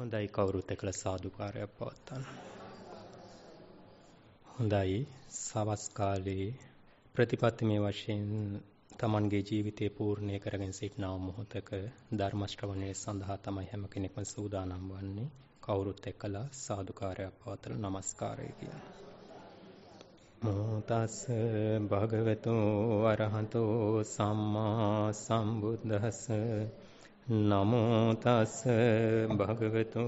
හොඳයි කවුරුත් එක්කලා සාදුකාරයක් පවත්වන්න. හොඳයි සවස් කාලේ ප්‍රතිපත්තිමේ වශයෙන් Tamanගේ ජීවිතේ පූර්ණේ කරගෙන සිටනව මොහොතක ධර්ම ශ්‍රවණය සඳහා තමයි හැම කෙනෙක්ම සූදානම් වන්නේ. කවුරුත් එක්කලා සාදුකාරයක් පවත්වලා নমස්කාරය කියනවා. මෝතස් භගවතෝ අරහතෝ සම්මා සම්බුද්දස්ස නමෝ තස් භගවතු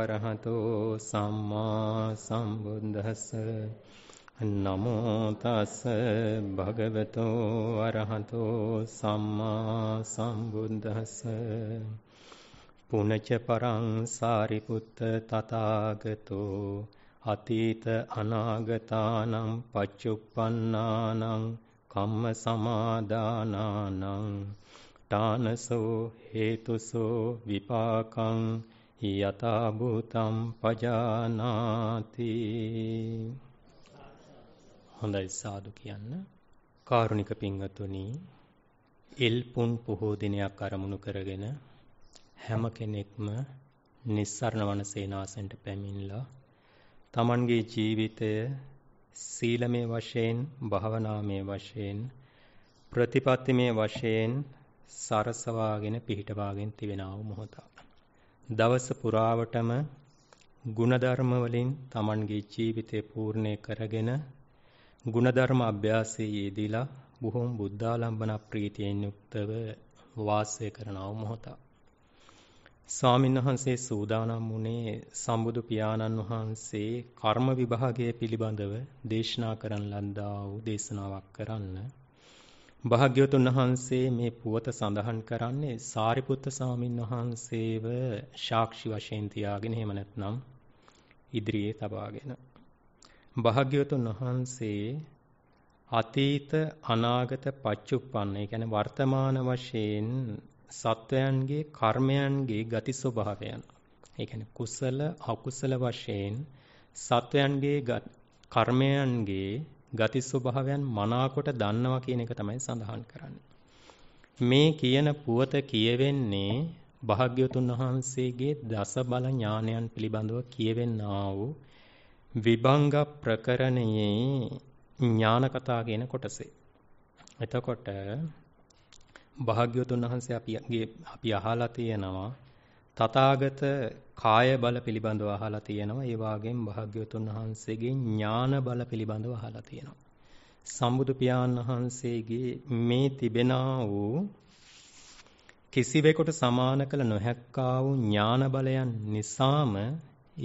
අරහතෝ සම්මා සම්බුද්දස්ස නමෝ තස් භගවතු අරහතෝ සම්මා සම්බුද්දස්ස පුනච පරං සාරිපුත්ත තථාගතෝ අතීත අනාගතානං පච්චුප්පන්නානං කම්ම සමාදානානං තානසෝ හේතුසෝ විපාකං යතා භූතම් පජානාති හොඳයි සාදු කියන්න කාරුණික පිංගතුනි එල්පුන් පොහෝ දිනයක් අරමුණු කරගෙන හැම කෙනෙක්ම නිස්සරණ වනසේනාසෙන්ට පැමිණලා තමන්ගේ ජීවිතය සීලමය වශයෙන් භාවනාමය වශයෙන් ප්‍රතිපත්තිමය වශයෙන් සරසවාගෙන පිහිටවාගෙන තිබෙනා වූ මොහොත. දවස පුරාවටම ಗುಣධර්ම වලින් Tamanගේ ජීවිතය පූර්ණේ කරගෙන ಗುಣධර්ම අභ්‍යාසයේ යෙදিলা බොහොම බුද්ධාලම්බන ප්‍රීතියෙන් යුක්තව වාසය කරනා වූ මොහොතක්. ස්වාමීන් වහන්සේ සූදානම් වුණේ සම්බුදු පියාණන් වහන්සේ කර්ම විභාගය පිළිබඳව දේශනා කරන ලද්දා වූ දේශනාවක් කරන්න. භාග්‍යවතුන් වහන්සේ මේ පුවත සඳහන් කරන්නේ සාරිපුත්ත සාමින් වහන්සේව සාක්ෂි වශයෙන් තියාගෙන එහෙම නැත්නම් ඉදිරියේ තබාගෙන භාග්‍යවතුන් වහන්සේ අතීත අනාගත පච්චුප්පන්න ඒ කියන්නේ වර්තමාන වශයෙන් සත්වයන්ගේ කර්මයන්ගේ ගති ස්වභාවයන් ඒ කියන්නේ කුසල අකුසල වශයෙන් සත්වයන්ගේ කර්මයන්ගේ ගති ස්වභාවයන් මනාකොට දන්නවා කියන එක තමයි සඳහන් කරන්නේ. මේ කියන පුවත කියවෙන්නේ භාග්‍යවතුන් වහන්සේගේ දස බල ඥානයන් පිළිබඳව කියවෙන්නා වූ විභංග ප්‍රකරණයේ ඥාන කතා කියන කොටසේ. එතකොට භාග්‍යවතුන් වහන්සේ අපි අපි අහලා තියෙනවා තථාගත කාය බල පිළිබඳව අහලා තියෙනවා. ඒ වගේම භාග්‍යවතුන් වහන්සේගේ ඥාන බල පිළිබඳව අහලා තියෙනවා. සම්බුදු පියාණන් වහන්සේගේ මේ තිබෙනා වූ කිසිවෙකුට සමාන කළ නොහැක්කා වූ ඥාන බලයන් නිසාම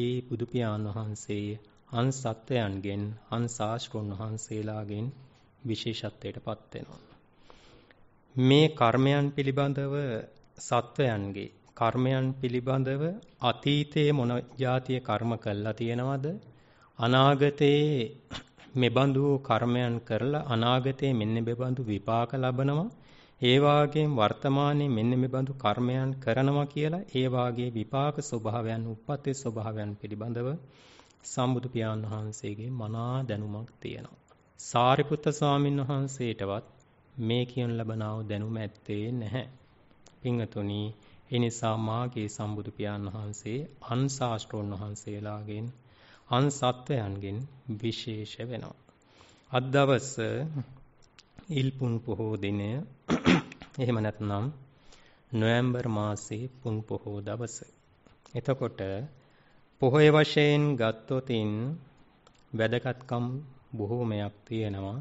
ඒ බුදු පියාණන් වහන්සේ අන් සත්වයන්ගෙන් අන් ශාස්ත්‍රඥ වහන්සේලාගෙන් විශේෂත්වයට පත් වෙනවා. මේ කර්මයන් පිළිබඳව සත්වයන්ගේ කර්මයන් පිළිබඳව අතීතයේ මොන જાතිය කර්ම කළා තියෙනවද අනාගතයේ මෙබඳු කර්මයන් කරලා අනාගතයේ මෙන්න මෙබඳු විපාක ලබනවා ඒ වාගේම වර්තමානයේ මෙන්න මෙබඳු කර්මයන් කරනවා කියලා ඒ වාගේ විපාක ස්වභාවයන් උප්පත්ති ස්වභාවයන් පිළිබඳව සම්බුදු පියාණන් වහන්සේගේ මනා දැනුමක් තියෙනවා සාරිපුත්ත ස්වාමීන් වහන්සේටවත් මේ කියන ලබනව දැනුම ඇත්තේ නැහැ පින්තුණී ඒ නිසා මාගේ සම්බුදු පියාණන් වහන්සේ අන් ශාස්ත්‍රෝන් වහන්සේලාගෙන් අන් සත්වයන්ගෙන් විශේෂ වෙනවා. අද දවස ඉල්පුන් පොහෝ දිනය එහෙම නැත්නම් නොවැම්බර් මාසයේ පුන් පොහෝ දවස. එතකොට පොහොය වශයෙන් ගත්තොතින් වැදගත්කම් බොහෝමයක් තියෙනවා.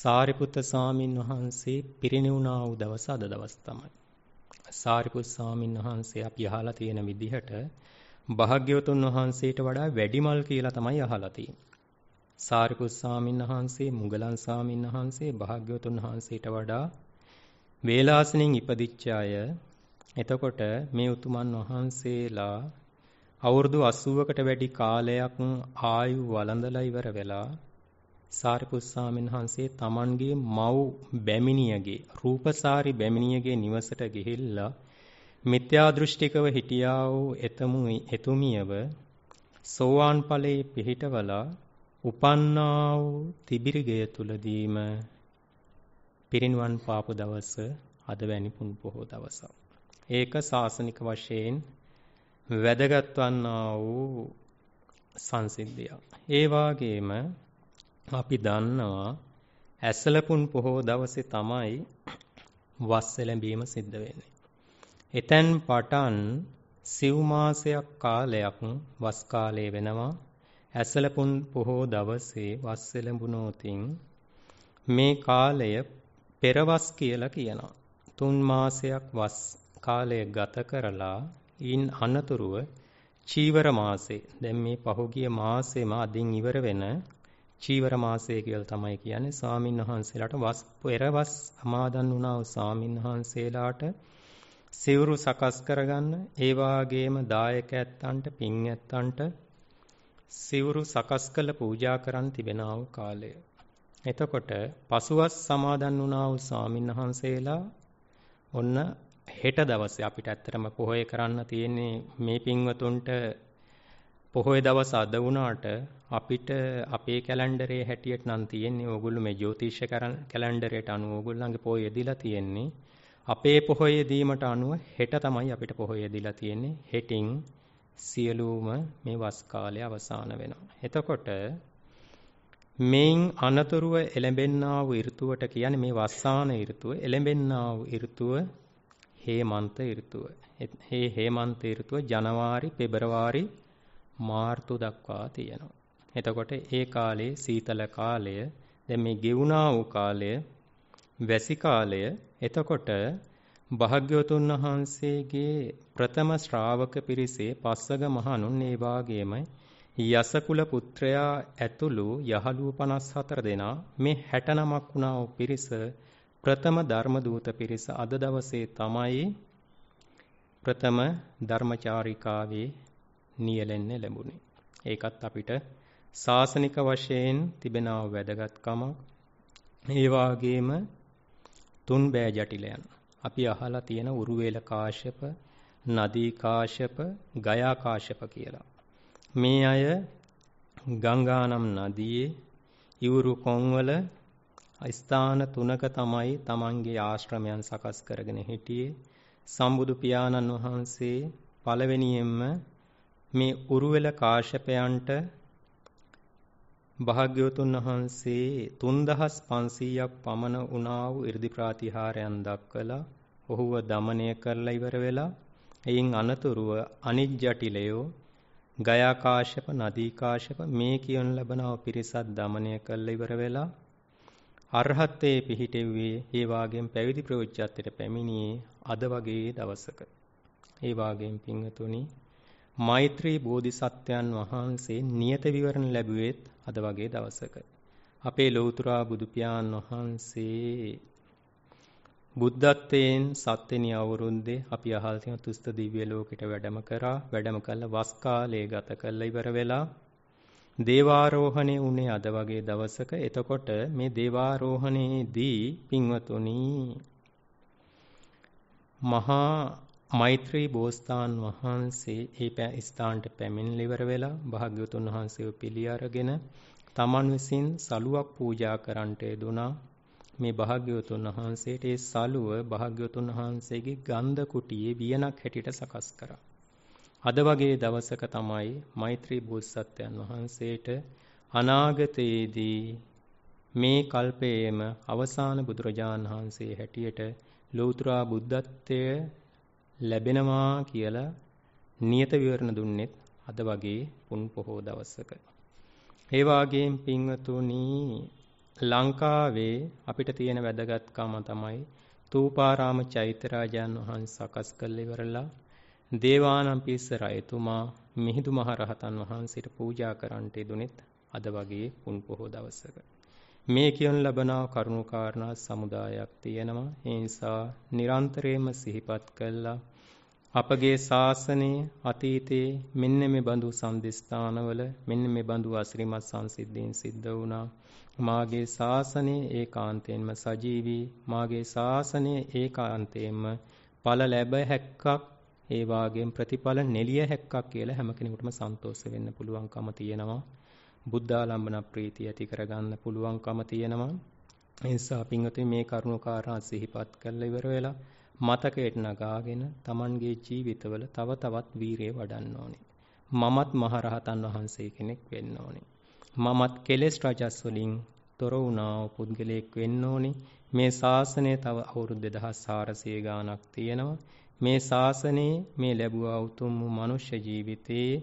සාරිපුත්ත සාමින් වහන්සේ පිරිනිවුණා වූ දවස අද දවස් තමයි. සාරිපුත් ස්වාමීන් වහන්සේ අපි අහලා තියෙන විදිහට භාග්‍යවතුන් වහන්සේට වඩා වැඩිමල් කියලා තමයි අහලා තියෙන්නේ. සාරිපුත් ස්වාමීන් වහන්සේ, මුගලන් ස්වාමීන් වහන්සේ භාග්‍යවතුන් වහන්සේට වඩා වේලාසනින් ඉපදිච්ච අය. එතකොට මේ උතුමන් වහන්සේලා අවුරුදු 80කට වැඩි කාලයක් ආයු වළඳලා ඉවර වෙලා සාරිපුත් ස්වාමීන් වහන්සේ තමන්ගේ මව් බැමිණියගේ රූපසාරි බැමිණියගේ නිවසට ගිහිල්ලා මිත්‍යා දෘෂ්ටිකව හිටියා වූ එතුමි එතුමියව සෝවාන් ඵලයේ පිහිටවලා උපන්නා වූ තිබිරිගය තුලදීම පිරිනිවන් පාපු දවස අද වැනි පුන් පොහෝ දවසක්. ඒක සාසනික වශයෙන් වැදගත් වූ සංසිද්ධියක්. ඒ වාගේම අපි දන්නවා ඇසලපුන් පොහෝ දවසේ තමයි වස් එළඹීම සිද්ධ වෙන්නේ. එතෙන් පටන් සිව් මාසයක් කාලයක් වස් කාලය වෙනවා. ඇසලපුන් පොහෝ දවසේ වස් එළඹුණෝතින් මේ කාලය පෙරවස් කියලා කියනවා. තුන් මාසයක් වස් කාලය ගත කරලා ඊන් අනතුරුව චීවර මාසේ දැන් මේ පහුගිය මාසෙම අදින් ඉවර වෙන චීවර මාසය කියලා තමයි කියන්නේ ස්වාමින් වහන්සේලාට වස් පෙරවස් අමාදන් වුණා වූ ස්වාමින් වහන්සේලාට සිවුරු සකස් කරගන්න ඒ වාගේම දායක ඇත්තන්ට පින් ඇත්තන්ට සිවුරු සකස් කළ පූජා කරන් තිබෙනා වූ කාලය. එතකොට පසුවස් සමාදන් වුණා වූ ස්වාමින් වහන්සේලා ඔන්න හෙට දවසේ අපිට ඇත්තටම පොහොය කරන්න තියෙන්නේ මේ පින්වතුන්ට පොහොය දවස් අද වුණාට අපිට අපේ කැලෙන්ඩරේ හැටියට නම් තියෙන්නේ ඕගොල්ලෝ මේ ජ්‍යොතිෂ කැලෙන්ඩරයට අනුව ඕගොල්ලන්ගේ පොහොය යෙදিলা තියෙන්නේ අපේ පොහොය යෙදීමට අනුව හෙට තමයි අපිට පොහොය යෙදিলা තියෙන්නේ හෙටින් සියලුම මේ වස් කාලය අවසන් වෙනවා. එතකොට මේන් අනතුරුව එළඹෙන්නා වූ ඍතුවට කියන්නේ මේ වස්සාන ඍතුව එළඹෙන්නා වූ ඍතුව හේමන්ත ඍතුව. මේ හේමන්ත ඍතුව ජනවාරි පෙබරවාරි මාර්තු දක්වා තියෙනවා. එතකොට ඒ කාලේ සීතල කාලය, දැන් මේ ගෙවුනා වූ කාලය, වැසි කාලය, එතකොට භාග්‍යවතුන් වහන්සේගේ ප්‍රථම ශ්‍රාවක පිරිසේ පස්සග මහණුන් ඒ වාගේම යසකුල පුත්‍රයා ඇතුළු යහළුව 54 දෙනා මේ 60 නමක් වුණා වූ පිරිස ප්‍රථම ධර්ම දූත පිරිස අද දවසේ තමයි ප්‍රථම ධර්මචාරිකාවේ නියැලෙන්න ලැබුණේ. ඒකත් අපිට සාසනික වශයෙන් තිබෙන වැදගත්කම ඒ වාගේම තුන් බෑ ජටිලයන් අපි අහලා තියෙන උරුවේල කාශ්‍යප නදී කාශ්‍යප ගයා කාශ්‍යප කියලා මේ අය ගංගානම් නදියේ ඉවුරු කොන්වල ස්ථාන තුනක තමයි තමන්ගේ ආශ්‍රමයන් සකස් කරගෙන හිටියේ සම්බුදු පියාණන් වහන්සේ පළවෙනියෙන්ම මේ උරුවෙල කාශ්‍යපයන්ට භාග්‍යවතුන් වහන්සේ 3500ක් පමණ වුණා වූ 이르දි ප්‍රාතිහාරයන් දක්වලා ඔහුව দমনය කරලා ඉවර වෙලා එයින් අනතුරුව අනිත් ජටිලයෝ ගයා කාශ්‍යප නදී කාශ්‍යප මේ කියන ලබනව පිරිසත් দমনය කරලා ඉවර වෙලා අරහත්ත්වයේ පිහිටෙව්වේ ඒ වාගෙන් පැවිදි ප්‍රවෘත්තියට පැමිණියේ අද වගේ දවසක ඒ වාගෙන් පින්තුණි මෛත්‍රී බෝධිසත්වයන් වහන්සේ නියත විවරණ ලැබුවේත් අද වගේ දවසක. අපේ ලෞතුරා බුදු වහන්සේ බුද්ධත්වයෙන් සත්වෙනි අවුරුද්දේ අපි අහල් තියෙන තුස්ත දිව්‍ය ලෝකෙට වැඩම කරා වැඩම කළා වස් කාලය ගත කළා ඉවර වෙලා දේවාරෝහණේ උනේ අද වගේ දවසක එතකොට මේ දේවාරෝහණේදී පින්වතුනි මහා මෛත්‍රී බෝසතාන් වහන්සේ ඒ ස්ථානට පැමිණිලි ඉවර වෙලා භාග්‍යවතුන් වහන්සේව පිළි අරගෙන තමන් විසින් සලුවක් පූජා කරන්නට දුනා මේ භාග්‍යවතුන් වහන්සේට ඒ සලුව භාග්‍යවතුන් වහන්සේගේ ගන්ධ කුටියේ වියනක් හැටියට සකස් කරා. අද වගේ දවසක තමයි මෛත්‍රී බෝසත්යන් වහන්සේට අනාගතයේදී මේ කල්පයේම අවසාන බුදුරජාණන් වහන්සේ හැටියට ලෞතර බුද්ධත්වයේ ලැබෙනවා කියලා නියත විවරණ දුන්නෙත් අද වගේ පුන් පොහෝ දවසක. ඒ වාගේම පින්වතුනි ලංකාවේ අපිට තියෙන වැදගත්කම තමයි තූපාරාම චෛත්‍යරාජන් වහන්සේ සකස් කළ ඉවරලා දේවානම්පිස්ස රජතුමා මිහිඳු මහ රහතන් වහන්සේට පූජා කරන්නට දුනෙත් අද වගේ පුන් පොහෝ දවසක. මේ කියනු ලබන කරුණු කාරණා සමුදායක් තියෙනවා. ඒ නිසා නිරන්තරයෙන්ම සිහිපත් කළා අපගේ ශාසනයේ අතීතයේ මෙන්න මේ බඳු සම්දිස්ථානවල මෙන්න මේ බඳු අසිරිමත් සංසිද්ධීන් සිද්ධ වුණා. මාගේ ශාසනයේ ඒකාන්තයෙන්ම සජීවී මාගේ ශාසනයේ ඒකාන්තයෙන්ම ඵල ලැබ හැක්කක් ඒ වාගේම ප්‍රතිඵල නෙලිය හැක්කක් කියලා හැම කෙනෙකුටම සන්තෝෂ වෙන්න පුළුවන්කම තියෙනවා. බුද්ධාලම්බන ප්‍රීතිය ඇති කරගන්න පුළුවන්කම තියෙනවා. ඒ නිසා පින්වතුනි මේ කරුණාකාරා සිහිපත් කරලා ඉවර වෙලා මතකයට නගාගෙන Tamanගේ ජීවිතවල තව තවත් වීරිය වඩන්න ඕනේ. මමත් මහරහතන් වහන්සේ කෙනෙක් වෙන්න ඕනේ. මමත් කෙලෙස් රජස් වලින් තොර වුණා පුද්ගලයෙක් වෙන්න ඕනේ. මේ ශාසනය තව අවුරුදු 2400 ගාණක් තියෙනවා. මේ ශාසනයේ මේ ලැබුවා උතුම් මනුෂ්‍ය ජීවිතයේ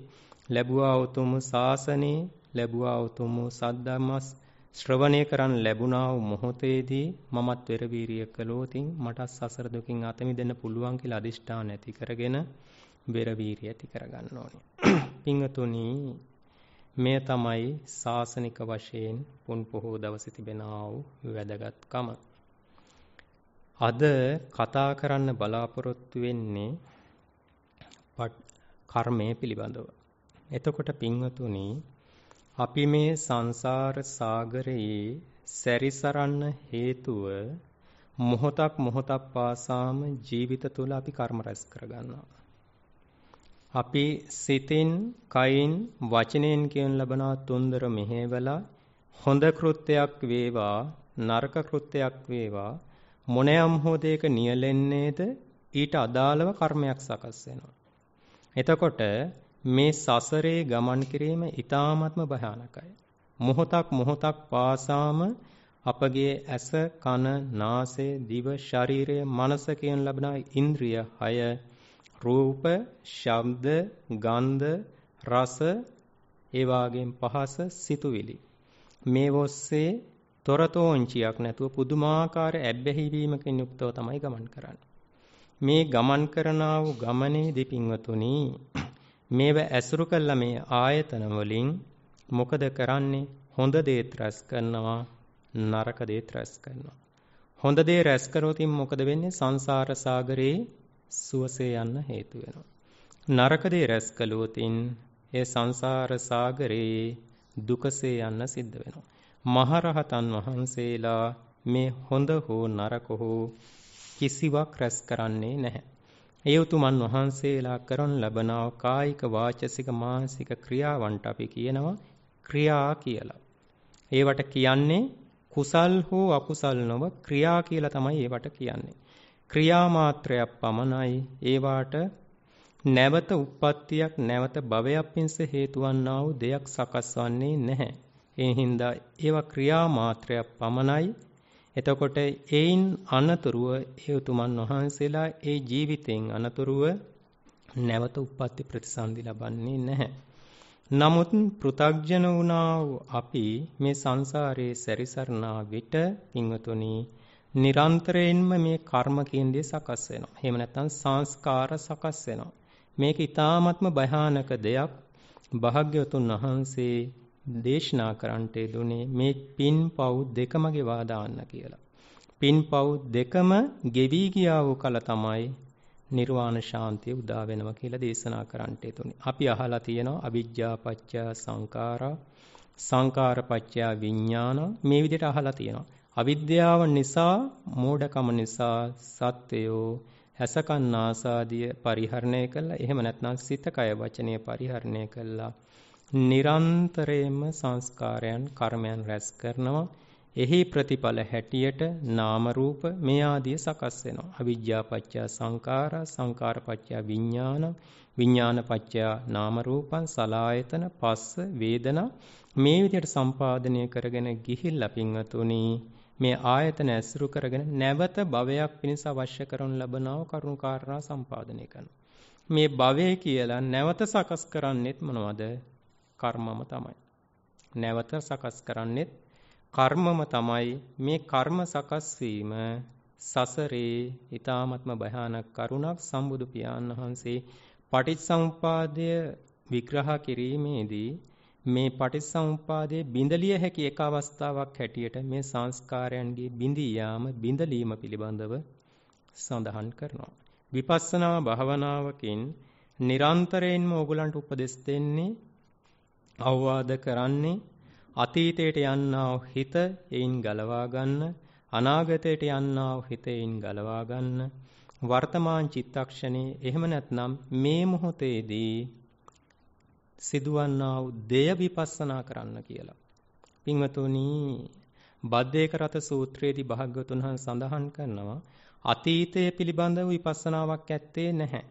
ලැබුවා උතුම් ශාසනයේ ලැබුවා උතුම් සද්ධර්මස් ශ්‍රවණය කරන් ලැබුණා වූ මොහොතේදී මමත් වෙර වීරිය කළෝතින් මට සසර දුකින් අත මිදෙන්න පුළුවන් කියලා අදිෂ්ඨාන ඇති කරගෙන වෙර වීරිය ඇති කරගන්න ඕනේ. පිංගතුනි මේ තමයි සාසනික වශයෙන් පුන් පොහෝ දවසේ තිබෙනා වූ වැදගත්කම. අද කතා කරන්න බලාපොරොත්තු වෙන්නේ කර්මය පිළිබඳව. එතකොට පින්වතුනි අපි මේ සංසාර සාගරයේ සැරිසරන්න හේතුව මොහොතක් මොහොතක් පාසාම ජීවිත තුළ අපි කර්ම රැස් කරගන්නවා. අපි සිතින්, කයින්, වචනයෙන් කියන ලබනා තුන්දර මෙහෙवला හොඳ කෘත්‍යයක් වේවා, නරක කෘත්‍යයක් වේවා මොනෑම් හෝ දෙයක නියැලෙන්නේද ඊට අදාළව කර්මයක් සකස් වෙනවා. එතකොට මේ සසරේ ගමන් කිරීම ඊ타ත්ම භයානකයි. මොහොතක් මොහොතක් පාසාම අපගේ ඇස කන නාසය දිව ශරීරය මනස කියන ලබන ඉන්ද්‍රිය 6 රූප ශබ්ද ගන්ධ රස ඒ වාගේම පහස සිතුවිලි මේ ඔස්සේ තොරතෝංචියක් නැතුව පුදුමාකාර ඇබ්බැහිවීමකින් යුක්තව තමයි ගමන් කරන්නේ මේ ගමන් කරනා වූ ගමනේ දීපින්වතුනි මේව ඇසුරු කළ මේ ආයතන වලින් මොකද කරන්නේ? හොඳ දේත් රැස් කරනවා, නරක දේත් රැස් කරනවා. හොඳ දේ රැස් කරොතින් මොකද වෙන්නේ? සංසාර සාගරේ සුවසේ යන්න හේතු වෙනවා. නරක දේ රැස් කළොතින් ඒ සංසාර සාගරේ දුකසේ යන්න සිද්ධ වෙනවා. මහරහතන් වහන්සේලා මේ හොඳ හෝ නරක හෝ කිසිවක් රැස් කරන්නේ නැහැ. ඒ උතුමන් වහන්සේලා කරන ලබනා කායික වාචසික මානසික ක්‍රියාවන්ට අපි කියනවා ක්‍රියා කියලා. ඒවට කියන්නේ කුසල් හෝ අකුසල් නොව ක්‍රියා කියලා තමයි ඒවට කියන්නේ. ක්‍රියා මාත්‍රයක් පමණයි ඒවාට නැවත උප්පත්තියක් නැවත භවයක් පිණිස හේතු වන්නා වූ දෙයක් සකස් වන්නේ නැහැ. ඒ හින්දා ඒවා ක්‍රියා මාත්‍රයක් පමණයි එතකොට ඒයින් අනතුරුව ඒ උතුමන් වහන්සේලා ඒ ජීවිතයෙන් අනතුරුව නැවත උප්පත්ති ප්‍රතිසන්දි ලබන්නේ නැහැ. නමුත් පෘ탁ජන වුණා අපි මේ සංසාරයේ සැරිසරනා විට පින්වතුනි නිරන්තරයෙන්ම මේ කර්ම කේන්ද්‍රය සකස් වෙනවා. එහෙම නැත්නම් සංස්කාර සකස් වෙනවා. මේක ඊ타ත්ම භයානක දෙයක්. භාග්‍යවතුන් වහන්සේ දේශනා කරන්නට දුනේ මේ පින් පව් දෙකම ගෙවා දාන්න කියලා. පින් පව් දෙකම ගෙවි ගියා වූ කල තමයි නිර්වාණ ශාන්තිය උදා වෙනවා කියලා දේශනා කරන්නට දුනේ. අපි අහලා තියෙනවා අවිජ්ජා පත්‍ය සංඛාරා සංඛාර පත්‍ය විඥාන මේ විදිහට අහලා තියෙනවා. අවිද්‍යාව නිසා මෝඩකම නිසා සත්‍යෝ හැසකන්නාසාදිය පරිහරණය කළා. එහෙම නැත්නම් සිත කය වචනය පරිහරණය කළා. නිරන්තරයෙන්ම සංස්කාරයන් කර්මයන් රැස් කරනවා. එහි ප්‍රතිඵල හැටියට නාම රූප මේ ආදී සකස් වෙනවා. අවිජ්ජා පත්‍ය සංඛාරා සංඛාර පත්‍ය විඥාන විඥාන පත්‍ය නාම රූපං සලායතන පස්ස වේදනා මේ විදිහට සම්පාදනය කරගෙන ගිහිල්ලා පින්වතුනි මේ ආයතන ඇසුරු කරගෙන නැවත භවයක් පිණිස අවශ්‍ය කරන ලබනව කරුණු කාරණා සම්පාදනය කරනවා. මේ භවය කියලා නැවත සකස් කරන්නේත් මොනවද? කර්මම තමයි. නැවත සකස් කරන්නෙත් කර්මම තමයි. මේ කර්ම සකස් වීම සසරේ ඊ타ත්ම භයානක කරුණක් සම්බුදු පියාණන් වහන්සේ පටිච්චසමුපාදය විග්‍රහ කිරීමේදී මේ පටිච්චසමුපාදයේ බිඳලිය හැකි එක අවස්ථාවක් හැටියට මේ සංස්කාරයන්ගේ බිඳියාම බිඳලීම පිළිබඳව සඳහන් කරනවා. විපස්සනා භාවනාවකින් නිරන්තරයෙන්ම ඕගලන්ට උපදෙස් දෙන්නේ අවවාද කරන්නේ අතීතයට යන්නා වූ හිත එයින් ගලවා ගන්න අනාගතයට යන්නා වූ හිත එයින් ගලවා ගන්න වර්තමාන චිත්තක්ෂණේ එහෙම නැත්නම් මේ මොහොතේදී සිදුවන්නා වූ දෙය විපස්සනා කරන්න කියලා. පින්වතුනි බද්දේක රත සූත්‍රයේදී භාග්‍යවතුන් වහන්සේ සඳහන් කරනවා අතීතය පිළිබඳ විපස්සනාවක් ඇත්තේ නැහැ.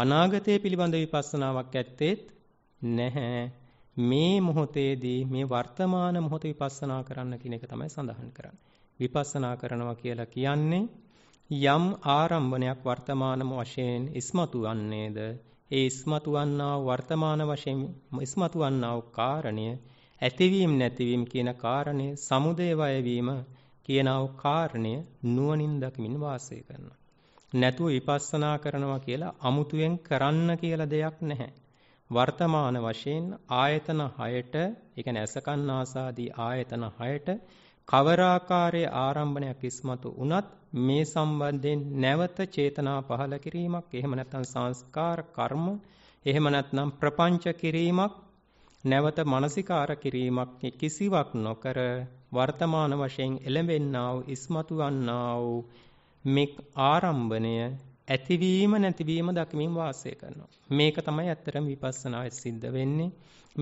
අනාගතය පිළිබඳ විපස්සනාවක් ඇත්තේත් නැහැ. මේ මොහොතේදී මේ වර්තමාන මොහොත විපස්සනා කරන්න කියන එක තමයි සඳහන් කරන්නේ. විපස්සනා කරනවා කියලා කියන්නේ යම් ආරම්භණයක් වර්තමානම වශයෙන් ඉස්මතු වන්නේද ඒ ඉස්මතු වන්නා වර්තමාන වශයෙන් ඉස්මතු වන්නා වූ කාරණය ඇතිවීම නැතිවීම කියන කාරණය සමුදේ වයවීම කියනා වූ කාරණය නුවණින් දකිමින් වාසය කරනවා. නැතුව විපස්සනා කරනවා කියලා අමුතුවෙන් කරන්න කියලා දෙයක් නැහැ. වර්තමාන වශයෙන් ආයතන 6ට ඒ කියන්නේ ඇසකන්නාසාදී ආයතන 6ට කවර ආකාරයේ ආරම්භණයක් ඉස්මතු වුණත් මේ සම්බන්ධයෙන් නැවත චේතනා පහළ කිරීමක් එහෙම නැත්නම් සංස්කාර කර්ම එහෙම නැත්නම් ප්‍රපංච කිරීමක් නැවත මානසිකාර කිරීමක් කිසිවක් නොකර වර්තමාන වශයෙන් එළඹෙන්නා වූ ඉස්මතු වන්නා වූ මේ ආරම්භණය ඇතිවීම නැතිවීම දකිමින් වාසය කරනවා. මේක තමයි ඇත්තටම විපස්සනාවේ සිද්ධ වෙන්නේ.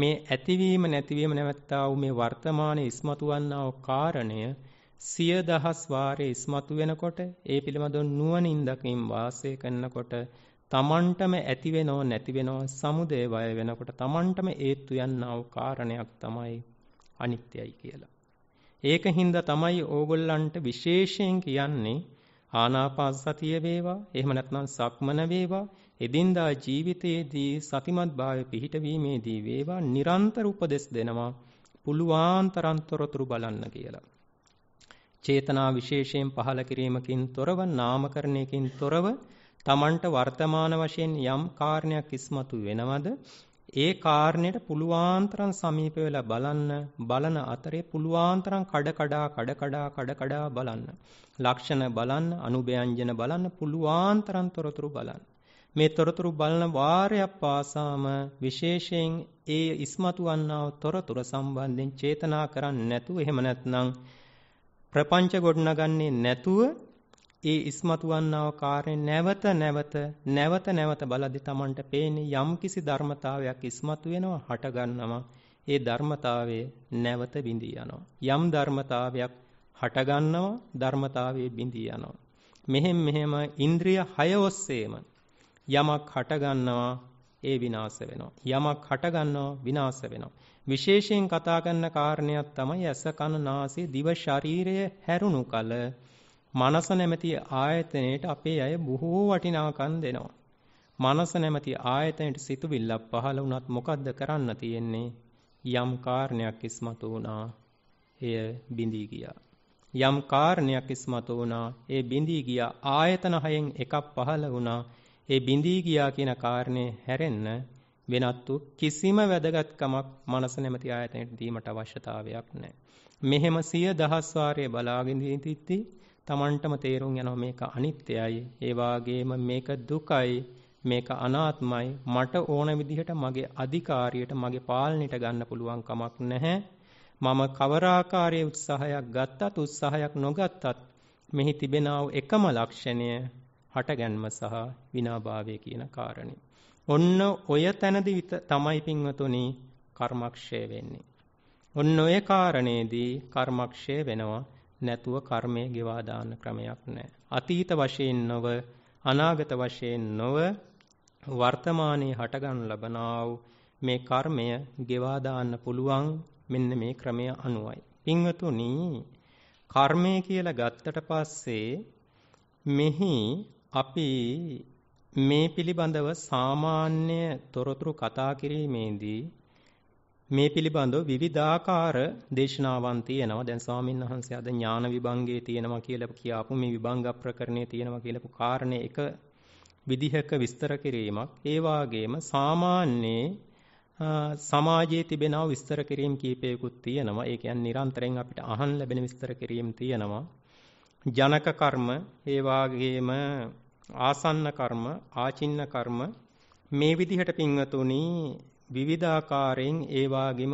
මේ ඇතිවීම නැතිවීම නැවත්තා වූ මේ වර්තමානයේ ඉස්මතු වන්නා වූ කාරණය සිය දහස් වාරයේ ඉස්මතු වෙනකොට ඒ පිළිබඳව නුවණින් දකිමින් වාසය කරනකොට තමන්ටම ඇති වෙනව නැති වෙනව සමුදේ වය වෙනකොට තමන්ටම හේතු යන්නා වූ කාරණයක් තමයි අනිත්‍යයි කියලා. ඒක හින්දා තමයි ඕගොල්ලන්ට විශේෂයෙන් කියන්නේ ආනාපානසතිය වේවා එහෙම නැත්නම් සක්මන වේවා එදින්දා ජීවිතයේදී සතිමත් භාවය පිහිටවීමේදී වේවා නිරන්තර උපදෙස් දෙනවා පුළුවන් තරම්තරතුරු බලන්න කියලා චේතනා විශේෂයෙන් පහළ කිරීමකින් තොරව නාමකරණයකින් තොරව තමන්ට වර්තමාන වශයෙන් යම් කාරණයක් ඉස්මතු වෙනවද ඒ කාරණයට පුළුවන්තරම් සමීප වෙලා බලන්න බලන අතරේ පුළුවන්තරම් කඩ කඩා කඩ කඩා කඩ කඩා බලන්න ලක්ෂණ බලන්න අනුභයංජන බලන්න පුළුවන්තරම් තොරතුරු බලන්න මේ තොරතුරු බලන වාරයක් පාසාම විශේෂයෙන් ඒ ඉස්මතු වන්නා තොරතුරු සම්බන්ධයෙන් චේතනා කරන්නේ නැතුව එහෙම නැත්නම් ප්‍රපංච ගොඩනගන්නේ නැතුව ඒ ඉස්මතු වන්නා කාර්යෙන් නැවත නැවත නැවත නැවත බලද්දි Tamanට පේන්නේ යම්කිසි ධර්මතාවයක් ඉස්මතු වෙනවා හට ගන්නවා. ඒ ධර්මතාවය නැවත බිඳී යනවා. යම් ධර්මතාවයක් හට ගන්නවා ධර්මතාවයේ බිඳී යනවා. මෙහෙම මෙහෙම ඉන්ද්‍රිය 6 ඔස්සේම යමක් හට ගන්නවා ඒ විනාශ වෙනවා. යමක් හට ගන්නවා විනාශ වෙනවා. විශේෂයෙන් කතා කරන කාරණයක් තමයි ඇස කන නාසය දිව ශරීරය හැරුණු කල මනස නැමැති ආයතනයට අපේ අය බොහෝ වටිනාකම් දෙනවා. මනස නැමැති ආයතනයට සිතුවිල්ලක් පහළ වුණත් මොකද්ද කරන්න තියෙන්නේ? යම් කාරණයක් ඉස්මතු වුණා, එය බිඳී ගියා. යම් කාරණයක් ඉස්මතු වුණා, ඒ බිඳී ගියා. ආයතන හයෙන් එකක් පහළ වුණා. ඒ බිඳී ගියා කියන කාරණේ හැරෙන්න වෙනත් කිසිම වැදගත්කමක් මනස නැමැති ආයතනයට දීමට අවශ්‍යතාවයක් නැහැ. මෙහෙම සිය දහස් වාරයේ බලාගෙන ඉඳිද්දී Tamanටම තේරුම් යනවා මේක අනිත්‍යයි ඒ වාගේම මේක දුකයි මේක අනාත්මයි මට ඕන විදිහට මගේ අධිකාරියට මගේ පාලනයට ගන්න පුළුවන් කමක් නැහැ මම කවර ආකාරයේ උත්සාහයක් ගත්තත් උත්සාහයක් නොගත්තත් මෙහි තිබෙනා වූ එකම ලක්ෂණය හටගන්ම සහ විනාභාවය කියන කාරණේ. ඔන්න ඔය තැනදී තමයි පින්වතුනි කර්මක්ෂය වෙන්නේ. ඔන්න ඔය කාරණේදී කර්මක්ෂය වෙනවා. නැතුව කර්මය ගෙවා දාන ක්‍රමයක් නැහැ. අතීත වශයෙන් නොව අනාගත වශයෙන් නොව වර්තමානයේ හටගනු ලබනා වූ මේ කර්මය ගෙවා දාන්න පුළුවන් මෙන්න මේ ක්‍රමය අනුවයි. පින්වතුනි කර්මය කියලා ගත්තට පස්සේ මෙහි අපි මේ පිළිබඳව සාමාන්‍ය තොරතුරු කතා කිරීමේදී මේ පිළිබඳව විවිධාකාර දේශනාවන් තියෙනවා. දැන් ස්වාමීන් වහන්සේ අද ඥාන විභංගයේ තියෙනවා කියලා කියාපු මේ විභංග ප්‍රකරණයේ තියෙනවා කියලාපු කාරණේ එක විදිහක විස්තර කිරීමක්. ඒ වාගේම සාමාන්‍යයේ සමාජයේ තිබෙනව විස්තර කිරීම කීපයකුත් තියෙනවා. ඒ කියන්නේ නිරන්තරයෙන් අපිට අහන් ලැබෙන විස්තර කිරීම තියෙනවා. ජනක කර්ම, ඒ වාගේම ආසන්න කර්ම, ආචින්න කර්ම මේ විදිහට පින්වතුනි විවිධාකාරයෙන් ඒ වාගේම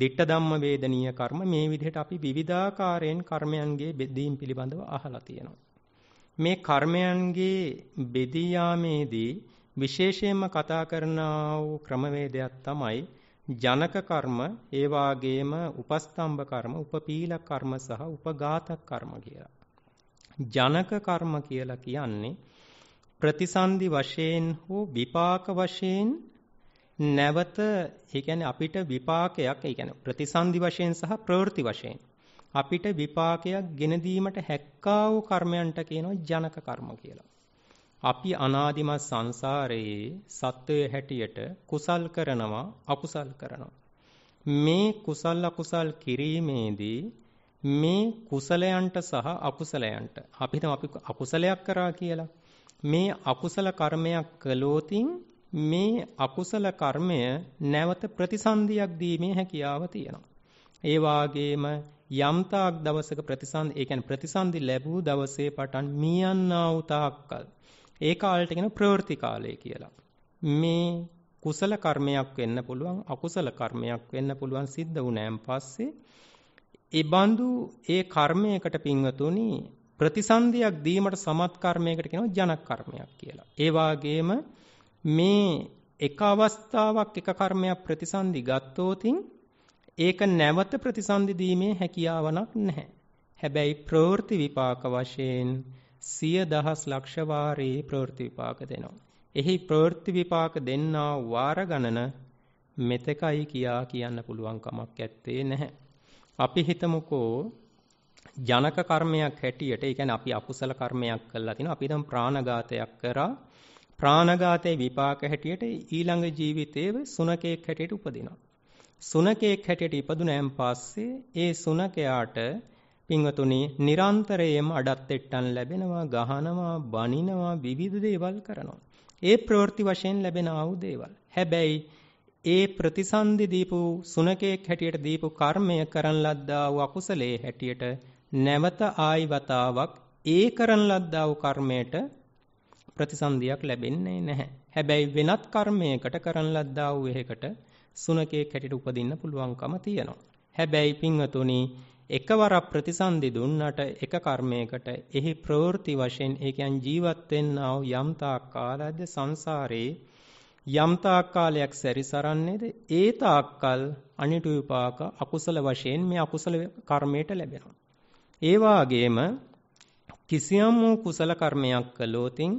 දිට්ඨ ධම්ම වේදනීය කර්ම මේ විදිහට අපි විවිධාකාරයෙන් කර්මයන්ගේ බෙදීම් පිළිබඳව අහලා තියෙනවා. මේ කර්මයන්ගේ බෙදී යාමේදී විශේෂයෙන්ම කතා කරනා වූ ක්‍රමවේදයක් තමයි ජනක කර්ම ඒ වාගේම උපස්තම්භ කර්ම උපපීල කර්ම සහ උපඝාතක කර්ම කියලා. ජනක කර්ම කියලා කියන්නේ ප්‍රතිසන්දි වශයෙන් හෝ විපාක වශයෙන් නැවත ඒ කියන්නේ අපිට විපාකයක් ඒ කියන්නේ ප්‍රතිසන්දි වශයෙන් සහ ප්‍රවෘත්ති වශයෙන් අපිට විපාකයක් ගෙන දීමට හැක්කා වූ කර්මයන්ට කියනවා ජනක කර්ම කියලා. අපි අනාදිමත් සංසාරයේ සත්වයේ හැටියට කුසල් කරනවා අකුසල් කරනවා. මේ කුසල් අකුසල් කිරීමේදී මේ කුසලයන්ට සහ අකුසලයන්ට අපි හිතමු අපි අකුසලයක් කරා කියලා මේ අකුසල කර්මයක් කළොතින් මේ අකුසල කර්මය නැවත ප්‍රතිසන්දියක් දීමේ හැකියාව තියෙනවා. ඒ වාගේම යම්තාක් දවසක ප්‍රතිසන්ද ඒ කියන්නේ ප්‍රතිසන්දි ලැබූ දවසේ පටන් මියන්නා වූ තාක්කල් ඒ කාලයට කියන ප්‍රවෘත්ති කාලය කියලා. මේ කුසල කර්මයක් වෙන්න පුළුවන් අකුසල කර්මයක් වෙන්න පුළුවන් සිද්ධ වුණාන් පස්සේ ඒ බඳු ඒ කර්මයකට පින්වතුනි ප්‍රතිසන්දියක් දීමට සමත් කර්මයකට කියනවා ජනක කර්මයක් කියලා. ඒ වාගේම මේ එක අවස්ථාවක් එක කර්මයක් ප්‍රතිසන්දි ගත්තෝතින් ඒක නැවත ප්‍රතිසන්දි දීමේ හැකියාවක් නැහැ. හැබැයි ප්‍රවෘත්ති විපාක වශයෙන් සිය දහස් ලක්ෂ වාරේ ප්‍රවෘත්ති විපාක දෙනවා. එහි ප්‍රවෘත්ති විපාක දෙන්නා වාර ගණන මෙතකයි කියා කියන්න පුළුවන් කමක් ඇත්තේ නැහැ. අපි හිතමුකෝ ජනක කර්මයක් හැටියට, ඒ කියන්නේ අපි අකුසල කර්මයක් කළා තිනවා. අපි දැන් ප්‍රාණඝාතයක් කරා. ප්‍රාණඝාතයේ විපාක හැටියට ඊළඟ ජීවිතයේ සුනකෙක් හැටියට උපදිනවා. සුනකෙක් හැටියට ඉපදුනෑන් පස්සේ ඒ සුනකයාට පින්වතුනි නිරන්තරයෙන්ම අඩත් එට්ටන් ලැබෙනවා, ගහනවා, බනිනවා, විවිධ දේවල් කරනවා. ඒ ප්‍රවෘත්ති වශයෙන් ලැබෙන ආවු දේවල්. හැබැයි ඒ ප්‍රතිසන්දි දීපු සුනකෙක් හැටියට දීපු කර්මය කරන් ලද්දා වූ අකුසලයේ හැටියට නැවත ආයි වතාවක් ඒ කරන් ලද්දා වූ කර්මයට ප්‍රතිසන්දියක් ලැබෙන්නේ නැහැ. හැබැයි වෙනත් කර්මයකට කරන ලද්දා වූ එකකට සුනකේ කැටිට උපදින්න පුළුවන්කම තියෙනවා. හැබැයි පින්වතුනි එකවර ප්‍රතිසන්දි දුන්නට එක කර්මයකට එහි ප්‍රවෘත්ති වශයෙන් ඒ කියන්නේ ජීවත් වෙන්නා වූ යම් තාක් කාලයද සංසාරේ යම් තාක් කාලයක් සැරිසරන්නේද ඒ තාක්කල් අනිට විපාක අකුසල වශයෙන් මේ අකුසල කර්මයට ලැබෙනවා. ඒ වාගේම කිසියම් වූ කුසල කර්මයක් කළොතින්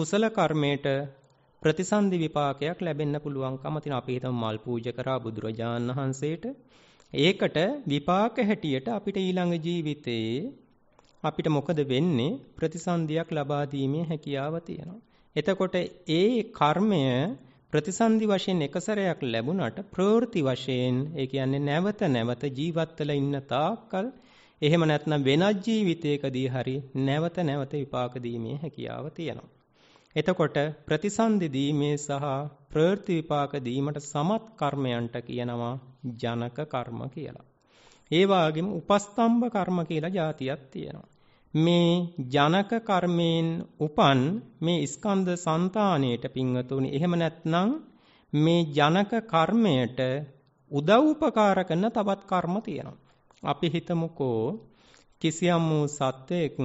කුසල කර්මයට ප්‍රතිසන්දි විපාකයක් ලැබෙන්න පුළුවන්කම තියෙන අපි හිතමු මල් පූජා කරා බුදුරජාණන් වහන්සේට ඒකට විපාක හැටියට අපිට ඊළඟ ජීවිතයේ අපිට මොකද වෙන්නේ ප්‍රතිසන්දියක් ලබා දීමේ හැකියාව තියෙනවා. එතකොට ඒ කර්මය ප්‍රතිසන්දි වශයෙන් එක සැරයක් ලැබුණාට ප්‍රවෘත්ති වශයෙන් ඒ කියන්නේ නැවත නැවත ජීවත්වල ඉන්න තාක්කල් එහෙම නැත්නම් වෙනත් ජීවිතයකදී හරි නැවත නැවත විපාක දීමේ හැකියාව තියෙනවා. එතකොට ප්‍රතිසන්දි දීමේ සහ ප්‍රවෘත්ති විපාක දීමට සමත් කර්මයන්ට කියනවා ජනක කර්ම කියලා. ඒ වගේම උපස්තම්භ කර්ම කියලා જાතියක් තියෙනවා. මේ ජනක කර්මයෙන් උපන් මේ ස්කන්ධ సంతාණයට පිංගතුනි. එහෙම නැත්නම් මේ ජනක කර්මයට උදව් උපකාර කරන තවත් කර්ම තියෙනවා. අපි හිතමුකෝ කිසියම් වූ සත්වයක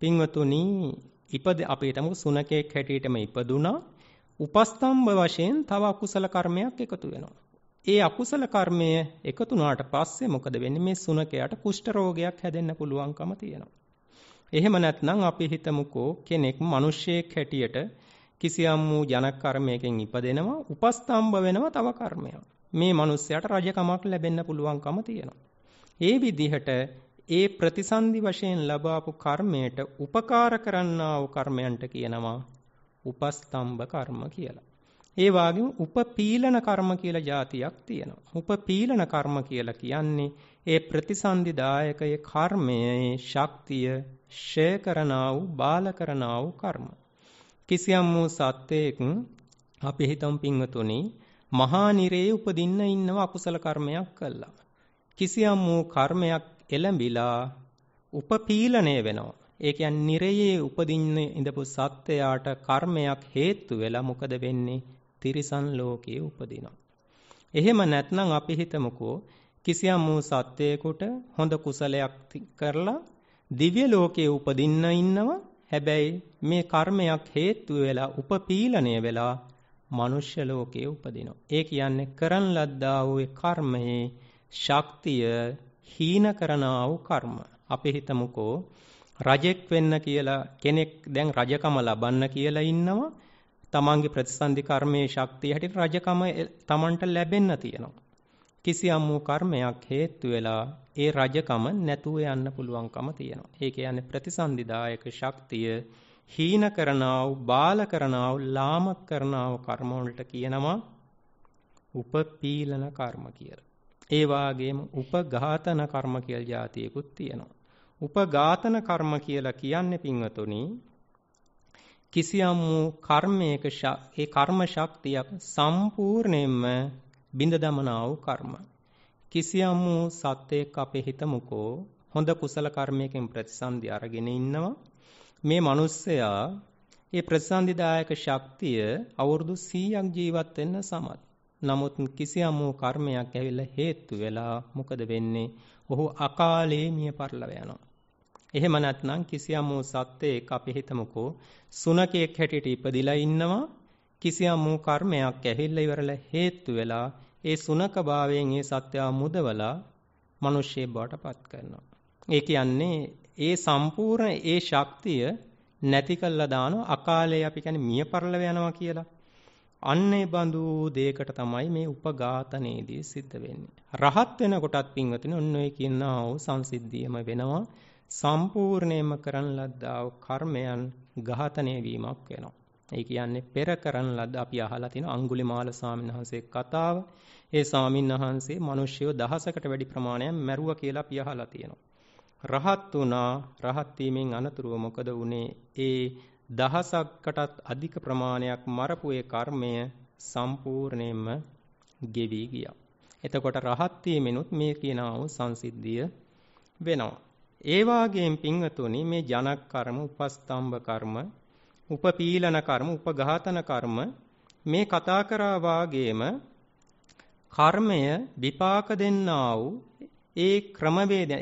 පිංගතුනි ඉපද අපේටම සුනකෙක් හැටියටම ඉපදුනා. උපස්තම්භ වශයෙන් තව අකුසල කර්මයක් එකතු වෙනවා. ඒ අකුසල කර්මය එකතු වුණාට පස්සේ මොකද වෙන්නේ මේ සුනකයාට කුෂ්ඨ රෝගයක් හැදෙන්න පුළුවන්කම තියෙනවා. එහෙම නැත්නම් අපි හිතමුකෝ කෙනෙක් මිනිස්සෙක් හැටියට කිසියම් වූ ජනක කර්මයකින් ඉපදෙනවා උපස්තම්භ වෙනවා තව කර්මයක්. මේ මිනිස්සයාට රජකමක් ලැබෙන්න පුළුවන්කම තියෙනවා. ඒ විදිහට ඒ ප්‍රතිසන්දි වශයෙන් ලබාපු කර්මයට උපකාර කරන්නා වූ කර්මයන්ට කියනවා උපස්තම්භ කර්ම කියලා. ඒ වගේම උපපීලන කර්ම කියලා જાතියක් තියෙනවා. උපපීලන කර්ම කියලා කියන්නේ ඒ ප්‍රතිසන්දි දායකයේ කර්මයේ ශක්තිය ෂය කරනා වූ බාල කරනා වූ කර්ම. කිසියම් වූ සත්වයක අපි හිතමු පින්වතුනි මහා නිරේ උපදින්න ඉන්නව අකුසල කර්මයක් කළා. කිසියම් වූ කර්මයක් එළඹිලා උපපීලණය වෙනවා. ඒ කියන්නේ නිරයේ උපදින්න ඉඳපු සත්වයාට කර්මයක් හේතු වෙලා මොකද වෙන්නේ? තිරිසන් ලෝකයේ උපදිනවා. එහෙම නැත්නම් අපි හිතමුකෝ කිසියම් වූ සත්වයකට හොඳ කුසලයක් කරලා දිව්‍ය ලෝකයේ උපදින්න ඉන්නවා. හැබැයි මේ කර්මයක් හේතු වෙලා උපපීලණය වෙලා මනුෂ්‍ය ලෝකයේ උපදිනවා. ඒ කියන්නේ කරන් ලද්දා වූ කර්මයේ ශක්තිය හීන කරනා වූ කර්ම. අපි හිතමුකෝ රජෙක් වෙන්න කියලා කෙනෙක් දැන් රජකම ලබන්න කියලා ඉන්නවා. තමන්ගේ ප්‍රතිසන්දි කර්මයේ ශක්තිය හැටියට රජකම තමන්ට ලැබෙන්න තියෙනවා. කිසියම් වූ කර්මයක් හේතු වෙලා ඒ රජකම නැතුව යන්න පුළුවන්කම තියෙනවා. ඒ කියන්නේ ප්‍රතිසන්දිදායක ශක්තිය හීන කරනා වූ බාල කරනා වූ ලාමක කරනා වූ කර්ම වලට කියනවා උපපීලන කර්ම කියලා. ඒ වාගේම උපඝාතන කර්ම කියලා જાතියකුත් තියෙනවා. උපඝාතන කර්ම කියලා කියන්නේ පින්වතුනි කිසියම් වූ කර්මයක ඒ කර්ම ශක්තියක් සම්පූර්ණයෙන්ම බිඳ දමනා වූ කර්ම. කිසියම් වූ සත්වයක් අපේ හිතමුකෝ හොඳ කුසල කර්මයකින් ප්‍රතිසන්දි අරගෙන ඉන්නවා. මේ මිනිස්සයා ඒ ප්‍රතිසන්දිදායක ශක්තිය අවුරුදු 100ක් ජීවත් වෙන්න සමත්. නමුත් කිසියම් වූ කර්මයක් ඇවිල්ලා හේතු වෙලා මොකද වෙන්නේ? ඔහු අකාලේ මිය පරලව යනවා. එහෙම නැත්නම් කිසියම් වූ සත්‍යයක් අපි හිතමුකෝ සුනකයක් හැටියට ඉපදිලා ඉන්නවා. කිසියම් වූ කර්මයක් ඇහිල්ලා ඉවරලා හේතු වෙලා ඒ සුනක භාවයෙන් ඒ සත්‍යය මුදවලා මිනිස්සේ බවට පත් කරනවා. ඒ කියන්නේ ඒ සම්පූර්ණ ඒ ශක්තිය නැති කළා දාන අකාලේ අපි කියන්නේ මිය පරලව යනවා කියලා. අන්න ඒ බඳු දෙයකට තමයි මේ උපඝාතනයේදී සිද්ධ වෙන්නේ. රහත් වෙනකොටත් පින්වතුනි ඔන්න ඔය කියනා වූ සංසිද්ධියම වෙනවා. සම්පූර්ණයෙන්ම කරන ලද්දා වූ කර්මයන් ඝාතනය වීමක් වෙනවා. ඒ කියන්නේ පෙර කරන ලද්ද අපි අහලා තියෙන අඟුලිමාල ස්වාමීන් වහන්සේ කතාව. ඒ ස්වාමීන් වහන්සේ මිනිස්සුව දහසකට වැඩි ප්‍රමාණයක් මැරුවා කියලා අපි අහලා තියෙනවා. රහත් වුණා රහත් වීමෙන් අනතුරුව මොකද වුනේ ඒ දහසක්කටත් අධික ප්‍රමාණයක් මරපු ඒ කර්මය සම්පූර්ණයෙන්ම ගෙවි ගියා. එතකොට රහත් වීමෙනුත් මේ කියනා වූ සංසිද්ධිය වෙනවා. ඒ වාගේම පින්වතුනි මේ ජනක කර්ම, උපස්තම්භ කර්ම, උපපීලන කර්ම, උපඝාතන කර්ම මේ කතා කරා වාගේම කර්මය විපාක දෙන්නා වූ ඒ ක්‍රමවේදය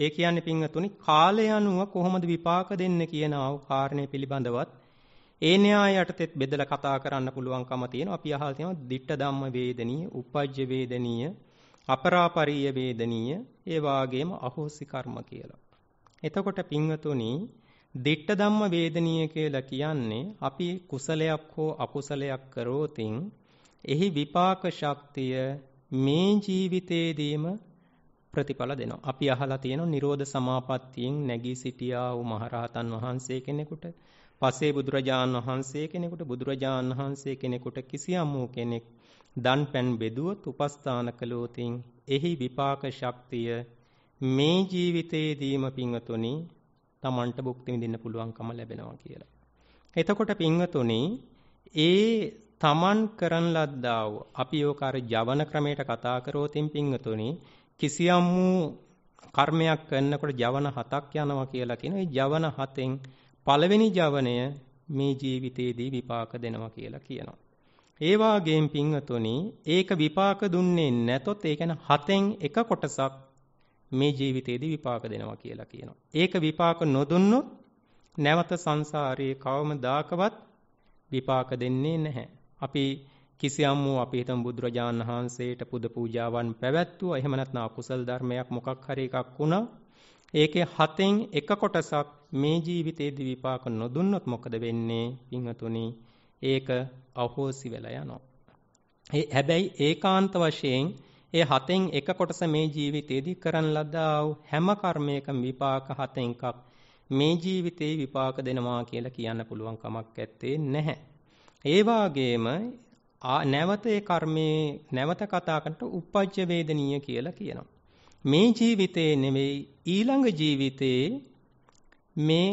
ඒ කියන්නේ පින්වතුනි කාලය අනුව කොහොමද විපාක දෙන්න කියන කාරණය පිළිබඳවත් ඒ න්‍යාය යටතේත් බෙදලා කතා කරන්න පුළුවන්කම තියෙනවා. අපි අහලා තියෙනවා ditta ධම්ම වේදනීය, uppajja වේදනීය, අපරාපරිය වේදනීය, ඒ වාගේම අහෝසි කර්ම කියලා. එතකොට පින්වතුනි දිට්ඨ ධම්ම වේදනීය කියලා කියන්නේ අපි කුසලයක් හෝ අකුසලයක් කරෝතින් එහි විපාක ශක්තිය මේ ජීවිතේදීම ප්‍රතිඵල දෙනවා. අපි අහලා තියෙනවා Nirodha Samapattiyෙන් නැගී සිටියා වූ මහරහතන් වහන්සේ කෙනෙකුට, පසේ බුදුරජාණන් වහන්සේ කෙනෙකුට, බුදුරජාණන් වහන්සේ කෙනෙකුට කිසියම් වූ කෙනෙක් දන් පැන් බෙදුවොත් උපස්ථාන කළොතින් එහි විපාක ශක්තිය මේ ජීවිතයේදීම පින්වතුනි තමන්ට භුක්ති විඳින්න පුළුවන්කම ලැබෙනවා කියලා. එතකොට පින්වතුනි ඒ තමන් කරන ලද්දා වූ අපි ඕක අර ජවන ක්‍රමයට කතා කරෝතින් පින්වතුනි කිසියම් වූ කර්මයක් කරනකොට ජවන හතක් යනවා කියලා කියන ඒ ජවන හතෙන් පළවෙනි ජවනය මේ ජීවිතයේදී විපාක දෙනවා කියලා කියනවා. ඒ වාගේම පින්වතුනි ඒක විපාක දුන්නේ නැතොත් ඒ කියන්නේ හතෙන් එක කොටසක් මේ ජීවිතයේදී විපාක දෙනවා කියලා කියනවා. ඒක විපාක නොදුන්නොත් නැවත සංසාරයේ කවමදාකවත් විපාක දෙන්නේ නැහැ. අපි කිසියම් වූ අපි හිතමු බුදුරජාණන් වහන්සේට පුද පූජාවන් පැවැත්වුවා එහෙම නැත්නම් අකුසල ධර්මයක් මොකක් හරි එකක් වුණා ඒකේ හතෙන් එක කොටසක් මේ ජීවිතයේදී විපාක නොදුන්නොත් මොකද වෙන්නේ පින්වතුනි ඒක අහෝසි වෙලා යනවා ඒ හැබැයි ඒකාන්ත වශයෙන් ඒ හතෙන් එක කොටස මේ ජීවිතයේදී කරන් ලද්දා හැම කර්මයකම විපාක හතෙන් එකක් මේ ජීවිතේ විපාක දෙනවා කියලා කියන්න පුළුවන් කමක් ඇත්තේ නැහැ. ඒ වාගේම නැවත ඒ කර්මයේ නැවත කතා කරනට උපජ්ජ වේදනීය කියලා කියනවා. මේ ජීවිතේ නෙවෙයි ඊළඟ ජීවිතේ මේ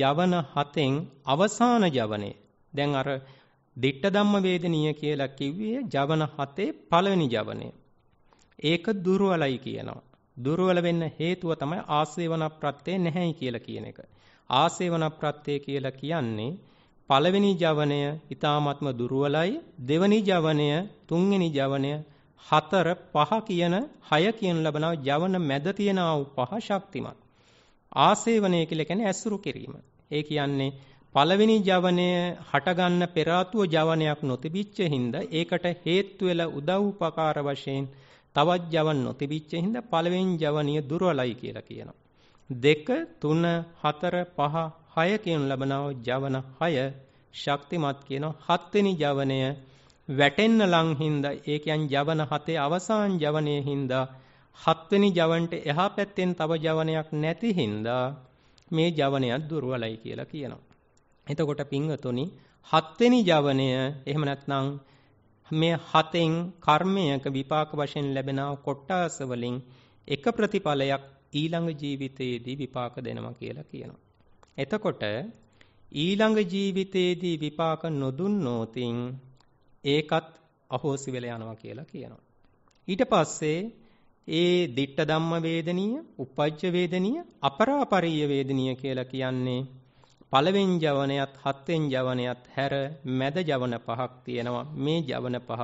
ජවන හතෙන් අවසාන ජවනේ. දැන් අර දිට්ඨ ධම්ම වේදනීය කියලා කිව්වේ ජවන හතේ පළවෙනි ජවනේ. ඒක දුර්වලයි කියනවා. දුර්වල වෙන්න හේතුව තමයි ආසේවන ප්‍රත්‍යේ නැහැයි කියලා කියන එක. ආසේවන ප්‍රත්‍යේ කියලා කියන්නේ පළවෙනි ජවනය ඊ타ත්ම දුර්වලයි දෙවෙනි ජවනය තුන්වෙනි ජවනය හතර පහ කියන හය කියන ලබනවා ජවන මැද තියනා වූ පහ ශක්තිමත් ආසේවනය කියලා කියන්නේ ඇසුරු කිරීම ඒ කියන්නේ පළවෙනි ජවනය හටගන්න පෙර ආතුව ජවනයක් නොතිබිච්ච හින්දා ඒකට හේතු වෙලා උදව් උපකාර වශයෙන් තවත් ජවන් නොතිබිච්ච හින්දා පළවෙනි ජවනිය දුර්වලයි කියලා කියනවා දෙක තුන හතර පහ 6 කියන ලබනව ජවන 6 ශක්තිමත් කියන හත්වෙනි ජවනය වැටෙන්න ලං හින්දා ඒ කියන්නේ ජවන හතේ අවසාන ජවනයේ හින්දා හත්වෙනි ජවන්ට එහා පැත්තෙන් තව ජවනයක් නැති හින්දා මේ ජවනයත් දුර්වලයි කියලා කියනවා. එතකොට පිංගතුනි හත්වෙනි ජවනය එහෙම නැත්නම් මේ හතෙන් කර්මයක විපාක වශයෙන් ලැබෙන කොට්ටාස වලින් එක ප්‍රතිඵලයක් ඊළඟ ජීවිතයේදී විපාක දෙනවා කියලා කියනවා. එතකොට ඊළඟ ජීවිතයේදී විපාක නොදුන්නෝතින් ඒකත් අහෝසි වෙලා යනවා කියලා කියනවා. ඊට පස්සේ ඒ ditta ධම්ම වේදනීය, uppajja වේදනීය, අපරාපරිය වේදනීය කියලා කියන්නේ පළවෙනි ජවනයත් හත්වෙනි ජවනයත් හැර මැද ජවන පහක් තියෙනවා. මේ ජවන පහ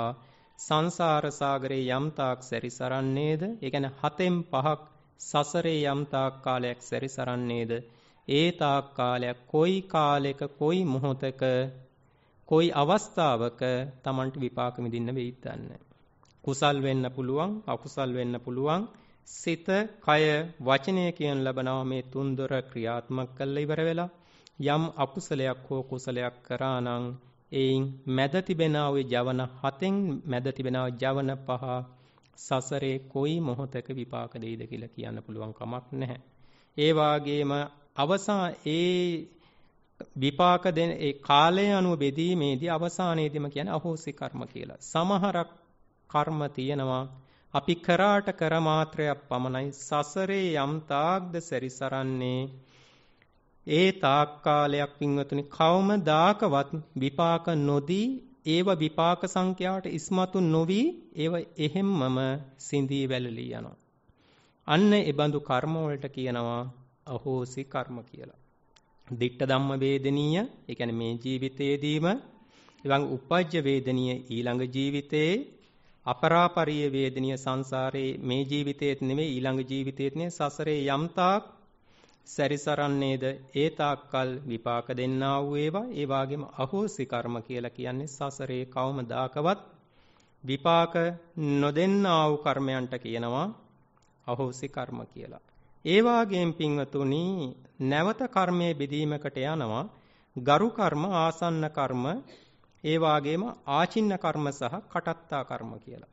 සංසාර සාගරේ යම්තාක් සැරිසරන්නේද? ඒ කියන්නේ හතෙන් පහක් සසරේ යම්තාක් කාලයක් සැරිසරන්නේද? ඒ තාක් කාලයක් කොයි කාලයක කොයි මොහොතක කොයි අවස්ථාවක Tamanට විපාක මිදින්න වෙයිද දන්නේ. කුසල් වෙන්න පුළුවන්, අකුසල් වෙන්න පුළුවන්. සිත, කය, වචනය කියන ලබනවා මේ තුන් දොර ක්‍රියාත්මක කළ ඉවර වෙලා යම් අකුසලයක් හෝ කුසලයක් කරා නම් එයින් මැද තිබෙනා වූ ජවන හතෙන් මැද තිබෙනා ජවන පහ සසරේ කොයි මොහොතක විපාක දෙයිද කියලා කියන්න පුළුවන් කමක් නැහැ. ඒ වාගේම අවසා ඒ විපාක දෙන ඒ කාලය අනුව බෙදීමේදී අවසානයේදීම කියන්නේ අහෝසි කර්ම කියලා. සමහරක් කර්ම තියෙනවා අපි කරාට කර මාත්‍රයක් පමණයි සසරේ යම් තාක්ද සැරිසරන්නේ ඒ තාක් කාලයක් වින්වතුනි කවමදාකවත් විපාක නොදී ඒව විපාක සංඛ්‍යාවට ඉස්මතු නොවි ඒව එහෙම්මම සිඳී වැළලී යනවා. අන්න ඒ බඳු කර්ම වලට කියනවා අහෝසි කර්ම කියලා. දිට්ඨ ධම්ම වේදනීය, ඒ කියන්නේ මේ ජීවිතයේදීම ඊළඟ උපජ්ජ වේදනීය ඊළඟ ජීවිතයේ අපරාපරිය වේදනීය සංසාරේ මේ ජීවිතයේත් නෙමෙයි ඊළඟ ජීවිතයේත් නෙමෙයි සසරේ යම්තාක් සැරිසරන්නේද ඒ තාක්කල් විපාක දෙන්නා වූ ඒවා ඒ වගේම අහෝසි කර්ම කියලා කියන්නේ සසරේ කවමදාකවත් විපාක නොදෙන්නා වූ කර්මයන්ට කියනවා අහෝසි කර්ම කියලා. ඒ වාගේම පින්වතුනි නැවත කර්මයේ බෙදීමකට යනවා ගරු කර්ම ආසන්න කර්ම ඒ වාගේම ආචින්න කර්ම සහ කටත්තා කර්ම කියලා.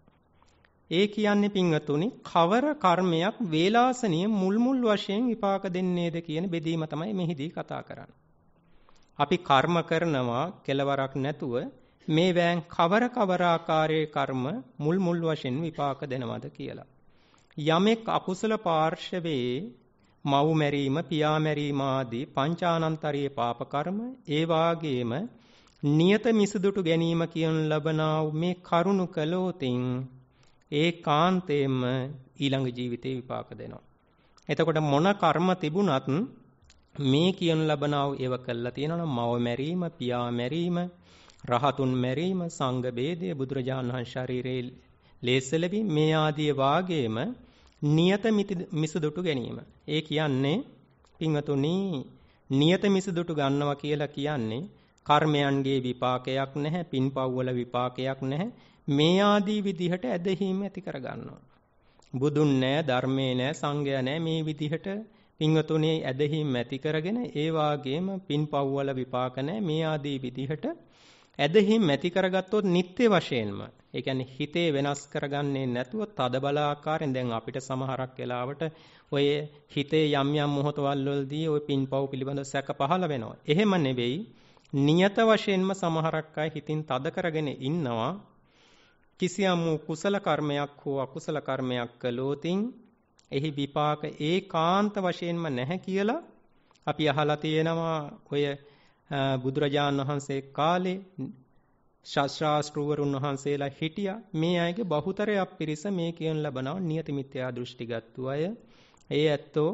ඒ කියන්නේ පින්වතුනි කවර කර්මයක් වේලාසනිය මුල් මුල් වශයෙන් විපාක දෙන්නේද කියන බෙදීම තමයි මෙහිදී කතා කරන්නේ. අපි කර්ම කරනවා කෙලවරක් නැතුව මේ වෑන් කවර කවර ආකාරයේ කර්ම මුල් මුල් වශයෙන් විපාක දෙනවද කියලා. යමෙක් අකුසල පාර්ශවයේ මව් මැරීම, පියා මැරීම ආදී පංචානන්තරයේ පාප කර්ම, ඒ වාගේම නියත මිසදුටු ගැනීම කියන ලබනා වූ මේ කරුණු කළෝතින් ඒකාන්තයෙන්ම ඊළඟ ජීවිතේ විපාක දෙනවා. එතකොට මොන කර්ම තිබුණත් මේ කියන ලබනා වූ ඒව කළා තියෙනවා නම් මව මැරීම, පියා මැරීම, රහතුන් මැරීම, සංඝ බේදය, බුදුරජාණන් වහන්සේ ශරීරයේ ලේසලවි මේ ආදී වාගේම නියත මිසුදුටු ගැනීම. ඒ කියන්නේ පින්වතුනි නියත මිසුදුටු ගන්නවා කියලා කියන්නේ කර්මයන්ගේ විපාකයක් නැහැ, පින්පව් වල විපාකයක් නැහැ. මේ ආදී විදිහට ඇදහිීම ඇති කර ගන්නවා. බුදුන් නෑ, ධර්මේ නෑ, සංඝයා නෑ මේ විදිහට පින්වතුනි ඇදහිීම ඇති කරගෙන ඒ වාගේම පින්පව් වල විපාක නැහැ. මේ ආදී විදිහට ඇදහිම් ඇති කරගත්තොත් නිත්‍ය වශයෙන්ම ඒ කියන්නේ හිතේ වෙනස් කරගන්නේ නැතුව තද බලාකාරයෙන් දැන් අපිට සමහරක් වෙලාවට ඔය හිතේ යම් යම් මොහොතවල් වලදී ওই පින්පව් පිළිබඳ සැක පහළ වෙනවා. එහෙම නෙවෙයි නියත වශයෙන්ම සමහරක් අය හිතින් තද කරගෙන ඉන්නවා. කිසියම් වූ කුසල කර්මයක් හෝ අකුසල කර්මයක් කළොතින් එහි විපාක ඒකාන්ත වශයෙන්ම නැහැ කියලා අපි අහලා තියෙනවා ඔය බුදුරජාණන් වහන්සේ කාලේ ශාස්ත්‍රාස්ත්‍රවරුන් වහන්සේලා හිටියා මේ අයගේ බහුතරයක් පිරිස මේ කියන ලබනවා නියති මිත්‍යා දෘෂ්ටිගත් අය ඒ ඇත්තෝ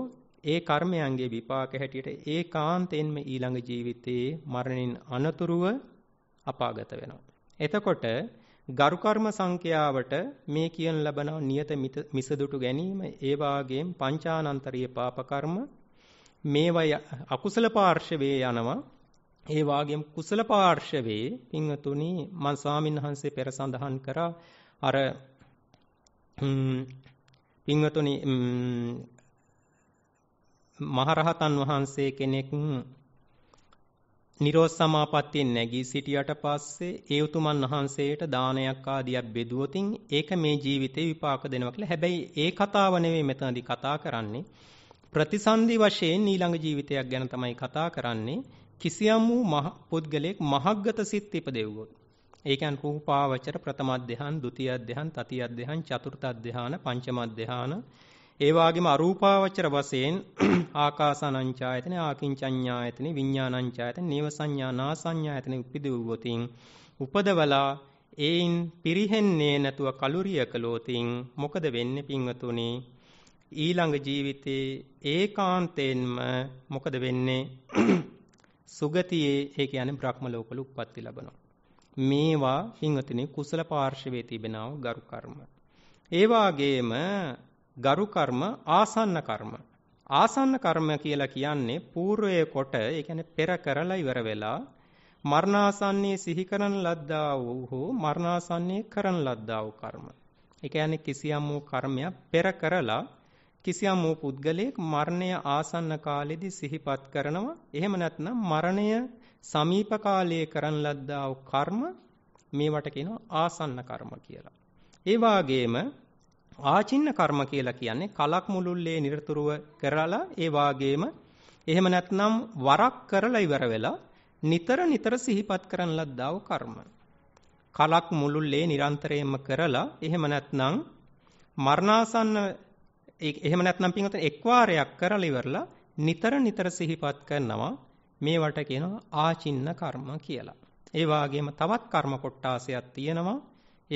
ඒ කර්මයන්ගේ විපාක හැටියට ඒකාන්තයෙන්ම ඊළඟ ජීවිතයේ මරණින් අනතුරුව අපාගත වෙනවා එතකොට ගරු කර්ම සංඛ්‍යාවට මේ කියන ලබන නියත මිසදුටු ගැනීම ඒ වාගේම පංචානන්තරීය පාප කර්ම මේවයි අකුසල පාර්ශවයේ යනවා ඒ වාගේම කුසල පාර්ශවයේ පින්වතුනි මන් ස්වාමින්වහන්සේ පෙර සඳහන් කරා අර පින්වතුනි මහරහතන් වහන්සේ කෙනෙක් නිරෝධ සමාපත්තියෙන් නැගී සිටියට පස්සේ ඒ උතුමන් වහන්සේට දානයක් ආදියක් බෙදුවොතින් ඒක මේ ජීවිතේ විපාක දෙනවා කියලා. හැබැයි ඒ කතාව නෙවෙයි මෙතනදී කතා කරන්නේ. ප්‍රතිසන්දි වශයෙන් ඊළඟ ජීවිතයක් ගැන තමයි කතා කරන්නේ. කිසියම් වූ මහ පුද්ගලයෙක් මහග්ගත සිත් ඉපදෙව්වොත් ඒ කියන්නේ රූපාවචර ප්‍රථම අධ්‍යාන ဒုတိ ය අධ්‍යාන තතිය අධ්‍යාන චතුර්ථ අධ්‍යාන පංචම අධ්‍යාන ඒ වගේම අරූපාවචර වශයෙන් ආකාසානංචායතන ආකින්චඤ්ඤායතන විඤ්ඤාණංචායතන නේවසඤ්ඤානාසඤ්ඤායතන උපදෙව්වොතින් උපදවලා ඒයින් පිරිහෙන්නේ නැතුව කලුරිය කළොතින් මොකද වෙන්නේ පින්වතුනි ඊළඟ ජීවිතේ ඒකාන්තයෙන්ම මොකද වෙන්නේ සුගතියේ ඒ කියන්නේ බ්‍රහ්ම ලෝකවල උප්පත්ති ලබනවා. මේවා පින්වතුනි කුසල පාර්ශවයේ තිබෙනව ගරු කර්ම. ඒ වාගේම ගරු කර්ම ආසන්න කර්ම. ආසන්න කර්ම කියලා කියන්නේ పూర్වයේ කොට ඒ කියන්නේ පෙර කරලා ඉවර වෙලා මරණාසන්නයේ සිහි කරන ලද්දා වූ හෝ මරණාසන්නයේ කරන ලද්දා වූ කර්ම. ඒ කියන්නේ කිසියම් වූ කර්මයක් පෙර කරලා කිසියම් වූ පුද්ගලයෙක් මරණය ආසන්න කාලෙදී සිහිපත් කරනවා. එහෙම නැත්නම් මරණය සමීප කාලයේ කරන ලද්දා වූ කර්ම මේවට කියනවා ආසන්න කර්ම කියලා. ඒ වාගේම ආචින්න කර්ම කියලා කියන්නේ කලක් මුළුල්ලේ නිරතුරුව කරලා ඒ වාගේම එහෙම නැත්නම් වරක් කරලා ඉවර වෙලා නිතර නිතර සිහිපත් කරන ලද්දා වූ කර්ම. කලක් මුළුල්ලේ නිරන්තරයෙන්ම කරලා එහෙම නැත්නම් මරණාසන්න ඒක එහෙම නැත්නම් පින්වතුනි එක් වාරයක් කරලා ඉවරලා නිතර නිතර සිහිපත් කරනවා මේවට කියනවා ආචින්න කර්ම කියලා. ඒ වාගේම තවත් කර්ම කොටාසයක් තියෙනවා.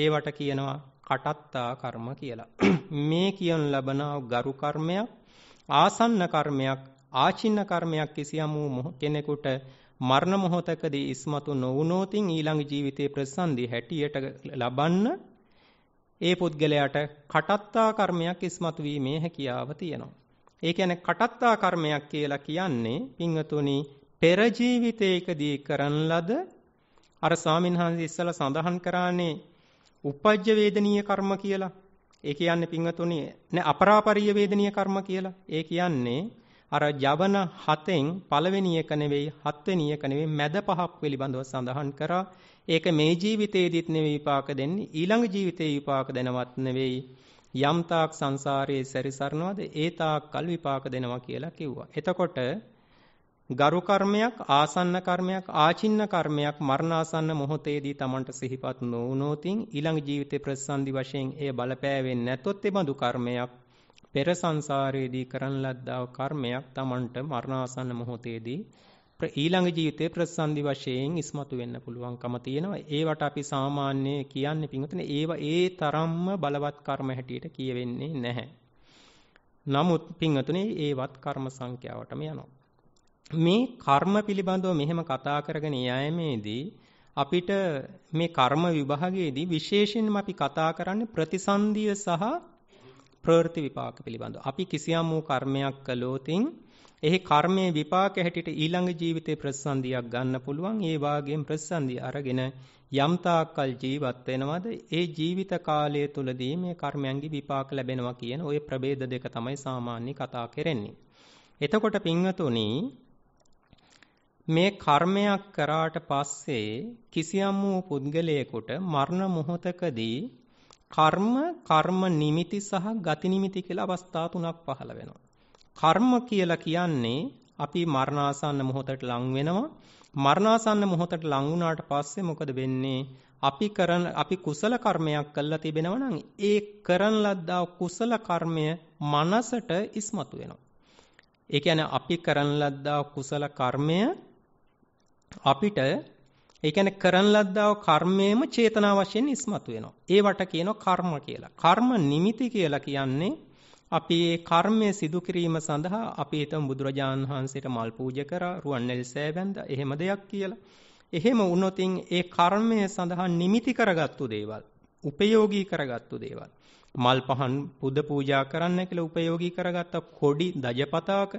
ඒවට කියනවා කටත්තා කර්ම කියලා. මේ කියන ලබන ගරු කර්මයක් ආසන්න කර්මයක් ආචින්න කර්මයක් කිසියම් වූ කෙනෙකුට මරණ මොහොතකදී ඉස්මතු නොවුනොතින් ඊළඟ ජීවිතයේ ප්‍රසන්දි හැටියට ලබන්න ඒ පුද්ගලයාට කටත්තා කර්මයක් ඉස්මතු වීමේ හැකියාව තියෙනවා. ඒ කියන්නේ කටත්තා කර්මයක් කියලා කියන්නේ පින්වතුනි පෙර ජීවිතයකදී කරන ලද අර ස්වාමින්වහන්සේ ඉස්සලා සඳහන් කරානේ උපජ්ජ වේදනීය කර්ම කියලා. ඒ කියන්නේ පින්වතුනි නෑ අපරාපරිය වේදනීය කර්ම කියලා. ඒ කියන්නේ අර ජවන හතෙන් පළවෙනි එක නෙවෙයි හත්වෙනි එක නෙවෙයි මැද පහක් පිළිබඳව සඳහන් කරා ඒක මේ ජීවිතේදීත් නෙවෙයි විපාක දෙන්නේ ඊළඟ ජීවිතේ විපාක දෙනවත් නෙවෙයි යම් තාක් සංසාරයේ සැරිසරනවද ඒ තාක් කල් විපාක දෙනවා කියලා කිව්වා. එතකොට ගරු කර්මයක් ආසන්න කර්මයක් ආචින්න කර්මයක් මරණාසන්න මොහොතේදී Tamanට සිහිපත් නොවුනොතින් ඊළඟ ජීවිතේ ප්‍රතිසන්දි වශයෙන් එය බලපෑවෙන්නේ නැතොත් ඒ බඳු කර්මයක් පෙර සංසාරයේදී කරන ලද්දා කර්මයක් Tamanට මරණාසන්න මොහොතේදී ඊළඟ ජීවිතේ ප්‍රතිසන්දි වශයෙන් ඉස්මතු වෙන්න පුළුවන්කම තියෙනවා. ඒවට අපි සාමාන්‍ය කියන්නේ පින්වතුනි ඒව ඒ තරම්ම බලවත් කර්ම හැටියට කියවෙන්නේ නැහැ. නමුත් පින්වතුනි ඒවත් කර්ම සංඛ්‍යාවටම යනවා. මේ කර්ම පිළිබඳව මෙහෙම කතා කරගෙන යෑමේදී අපිට මේ කර්ම විභාගයේදී විශේෂයෙන්ම අපි කතා කරන්නේ ප්‍රතිසන්දිය සහ ප්‍රවෘත්ති විපාක පිළිබඳව. අපි කිසියම් වූ කර්මයක් කළොතින් එහි කර්මයේ විපාක හැටියට ඊළඟ ජීවිතේ ප්‍රතිසන්දියක් ගන්න පුළුවන්. ඒ වාගේම ප්‍රතිසන්දිය අරගෙන යම් තාක්කල් ජීවත් වෙනවද ඒ ජීවිත කාලය තුලදී මේ කර්මයන්ගේ විපාක ලැබෙනවා කියන ওই ප්‍රභේද දෙක තමයි සාමාන්‍ය කතා කරන්නේ. එතකොට පින්වතුනි මේ කර්මයක් කරාට පස්සේ කිසියම් වූ පුද්ගලයෙකුට මරණ මොහොතකදී කර්ම කර්ම නිමිති සහ ගති නිමිති කියලා අවස්ථා තුනක් පහළ වෙනවා. කර්ම කියලා කියන්නේ අපි මරණාසන්න මොහොතට ලං වෙනවා. මරණාසන්න මොහොතට ලං වුණාට පස්සේ මොකද වෙන්නේ? අපි කරන අපි කුසල කර්මයක් කළා තිබෙනවා නම් ඒ කරන ලද්දා කුසල කර්මය මනසට ඉස්මතු වෙනවා. ඒ කියන්නේ අපි කරන ලද්දා කුසල කර්මය අපිට ඒ කියන්නේ කරන ලද්දා කර්මයේම චේතනා වශයෙන් ඉස්මතු වෙනවා. ඒවට කියනවා කර්ම කියලා. කර්ම නිමිති කියලා කියන්නේ අපි මේ කර්මය සිදු කිරීම සඳහා අපි හිතමු බුදුරජාණන් වහන්සේට මල් පූජා කරා, රුවන්වැලි සෑබැඳ, එහෙම දෙයක් කියලා. එහෙම වුණොත් ඒ කර්මය සඳහා නිමිති කරගත්තු දේවල්, උපයෝගී කරගත්තු දේවල්. මල් පහන් පුද පූජා කරන්න කියලා උපයෝගී කරගත්ත කොඩි දජපතාක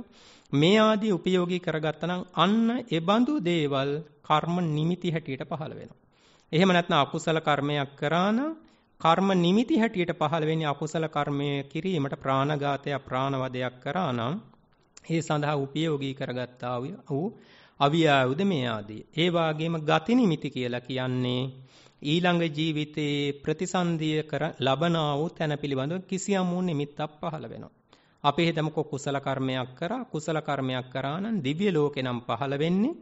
මේ ආදී උපයෝගී කරගත්තනම් අන්න ඒ බඳු දේවල් කර්ම නිමිති හැටියට පහළ වෙනවා. එහෙම නැත්නම් අකුසල කර්මයක් කරා නම් කර්ම නිමිති හැටියට පහළ වෙන්නේ අකුසල කර්මය කිරීමට ප්‍රාණඝාතය ප්‍රාණවදයක් කරා නම් ඒ සඳහා උපයෝගී කරගත්තා වූ අවියායුද මේ ආදී. ඒ වාගේම ගති නිමිති කියලා කියන්නේ ඊළඟ ජීවිතයේ ප්‍රතිසන්දිය කර ලබනා වූ තැන පිළිබඳව කිසියම් වූ නිමිත්තක් පහළ වෙනවා. අපි හිතමුකෝ කුසල කර්මයක් කරා කුසල කර්මයක් කරා නම් දිව්‍ය ලෝකේ නම් පහළ වෙන්නේ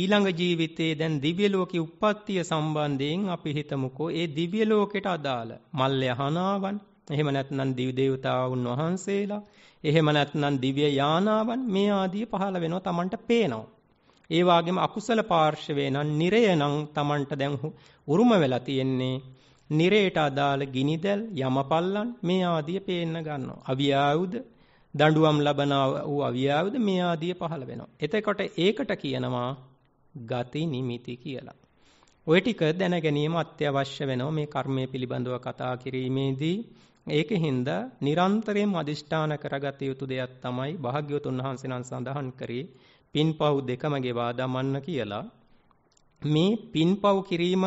ඊළඟ ජීවිතයේ දැන් දිව්‍ය ලෝකේ උප්පත්තිය සම්බන්ධයෙන් අපි හිතමුකෝ ඒ දිව්‍ය ලෝකයට අදාළ මල්ය හනාවන් එහෙම නැත්නම් දිව් දේවතාවුන් වහන්සේලා එහෙම නැත්නම් දිව්‍ය යානාවන් මේ ආදී පහළ වෙනවා Tamanට පේනවා ඒ වගේම අකුසල පාර්ශවේ නම් නිරය නම් Tamanට දැන් උරුම වෙලා තියෙන්නේ නිරයට අදාළ ගිනිදැල් යමපල්ලන් මේ ආදී පේන්න ගන්නවා අවියායුධ දඬුවම් ලබන වූ අවියාවද මේ ආදිය පහළ වෙනවා. එතකොට ඒකට කියනවා ගති නිමිති කියලා. ওই ටික දැන ගැනීම අත්‍යවශ්‍ය වෙනවා මේ කර්මය පිළිබඳව කතා කිරීමේදී. ඒකෙහිඳ නිරන්තරයෙන් අදිෂ්ඨාන කරගත යුතු දෙයක් තමයි භාග්‍යවතුන් වහන්සේ නම් සඳහන් කරේ පින්පව් දෙකම ගෙවා දමන්න කියලා. මේ පින්පව් කිරීම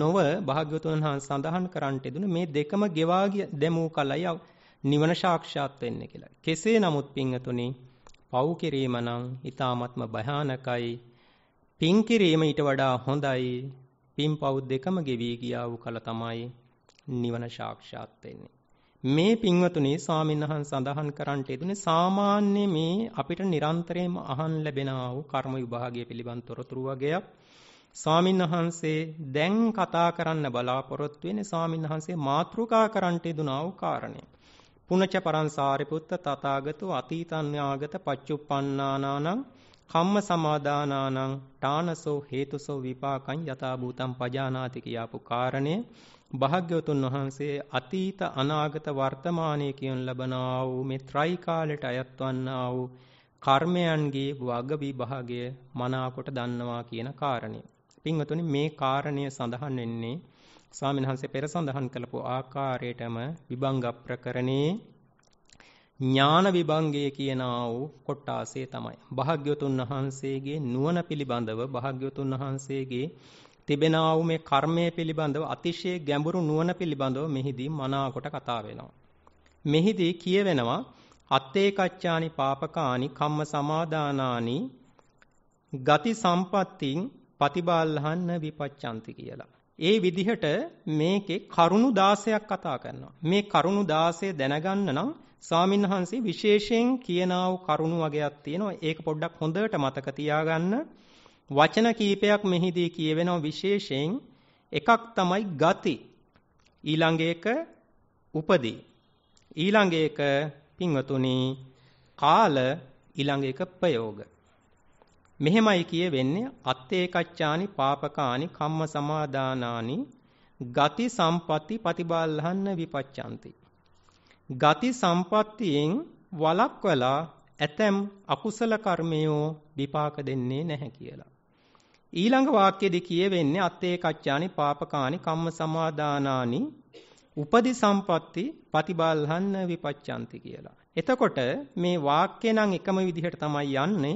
නොව භාග්‍යවතුන් වහන්සේ සඳහන් කරන්නට දුන මේ දෙකම ගෙවා දැමූ කලයි නිවන සාක්ෂාත් වෙන්නේ කියලා. කෙසේ නමුත් පින්වතුනි පව් කිරීම නම් ඊ타මත්ම භයානකයි පින් කිරීම ඊට වඩා හොඳයි. පින් පව් දෙකම ගෙවි ගියා වූ කල තමයි නිවන සාක්ෂාත් වෙන්නේ. මේ පින්වතුනි ස්වාමින්වහන් සඳහන් කරන්නට යෙදුනේ සාමාන්‍ය මේ අපිට නිරන්තරයෙන්ම අහන් ලැබෙනා වූ කර්ම විභාගය පිළිබඳ තොරතුරු වගේක් ස්වාමින්වහන්සේ දැන් කතා කරන්න බලාපොරොත්තු වෙන්නේ ස්වාමින්වහන්සේ මාතෘකා කරන්නට යෙදුනා වූ කාරණය. පුනච පරං සාරිපුත්ත තථාගතෝ අතීතඤ්ඤාගත පච්චුප්පන්නානානං කම්ම සමාදානානං ඨානසෝ හේතුසෝ විපාකං යථා භූතං පජානාති කියාපු කාරණය භාග්‍යවතුන් වහන්සේ අතීත අනාගත වර්තමානයේ කියන ලබනා වූ මේ ත්‍රිකාලයට අයත් වන්නා වූ කර්මයන්ගේ වග විභාගය මනාකොට දන්නවා කියන කාරණය. පින්වතුනි මේ කාරණය සඳහන් වෙන්නේ ස්වාමීන් වහන්සේ පෙර සඳහන් කළපු ආකාරයටම විභංග ප්‍රකරණේ ඥාන විභංගය කියනා වූ කොටාසේ තමයි. භාග්‍යවතුන් වහන්සේගේ නුවණ පිළිබඳව භාග්‍යවතුන් වහන්සේගේ තිබෙනා වූ මේ කර්මය පිළිබඳව අතිශය ගැඹුරු නුවණ පිළිබඳව මෙහිදී මනාකොට කතා වෙනවා. මෙහිදී කියවෙනවා අත්තේ කච්චානි පාපකානි කම්ම සමාදානානි ගති සම්පත්තින් ප්‍රතිබාලහන්න විපච්ඡන්ති කියලා. ඒ විදිහට මේකේ කරුණු 16ක් කතා කරනවා. මේ කරුණු 16 දැනගන්න නම් ස්වාමින්වහන්සේ විශේෂයෙන් කියනා වූ කරුණු වගේක් තියෙනවා. ඒක පොඩ්ඩක් හොඳට මතක තියාගන්න. වචන කීපයක් මෙහිදී කියවෙනවා විශේෂයෙන් එකක් තමයි ගති. ඊළඟ එක උපදී. ඊළඟ එක පින්වතුනි කාල ඊළඟ එක ප්‍රයෝග. මෙහෙමයි කියවෙන්නේ අත්තේකච්ඡානි පාපකානි කම්ම සමාදානානි ගති සම්පatti ප්‍රතිබාලහන්න විපච්ඡanti ගති සම්පත්තියෙන් වලක්වලා ඇතැම් අකුසල කර්මයෝ විපාක දෙන්නේ නැහැ කියලා. ඊළඟ වාක්‍යෙදි කියවෙන්නේ අත්තේ කච්චානි පාපකානි කම්ම සමාදානානි උපදි සම්පatti ප්‍රතිබල්හන්න විපච්ඡන්ති කියලා. එතකොට මේ වාක්‍ය නම් එකම විදිහට තමයි යන්නේ.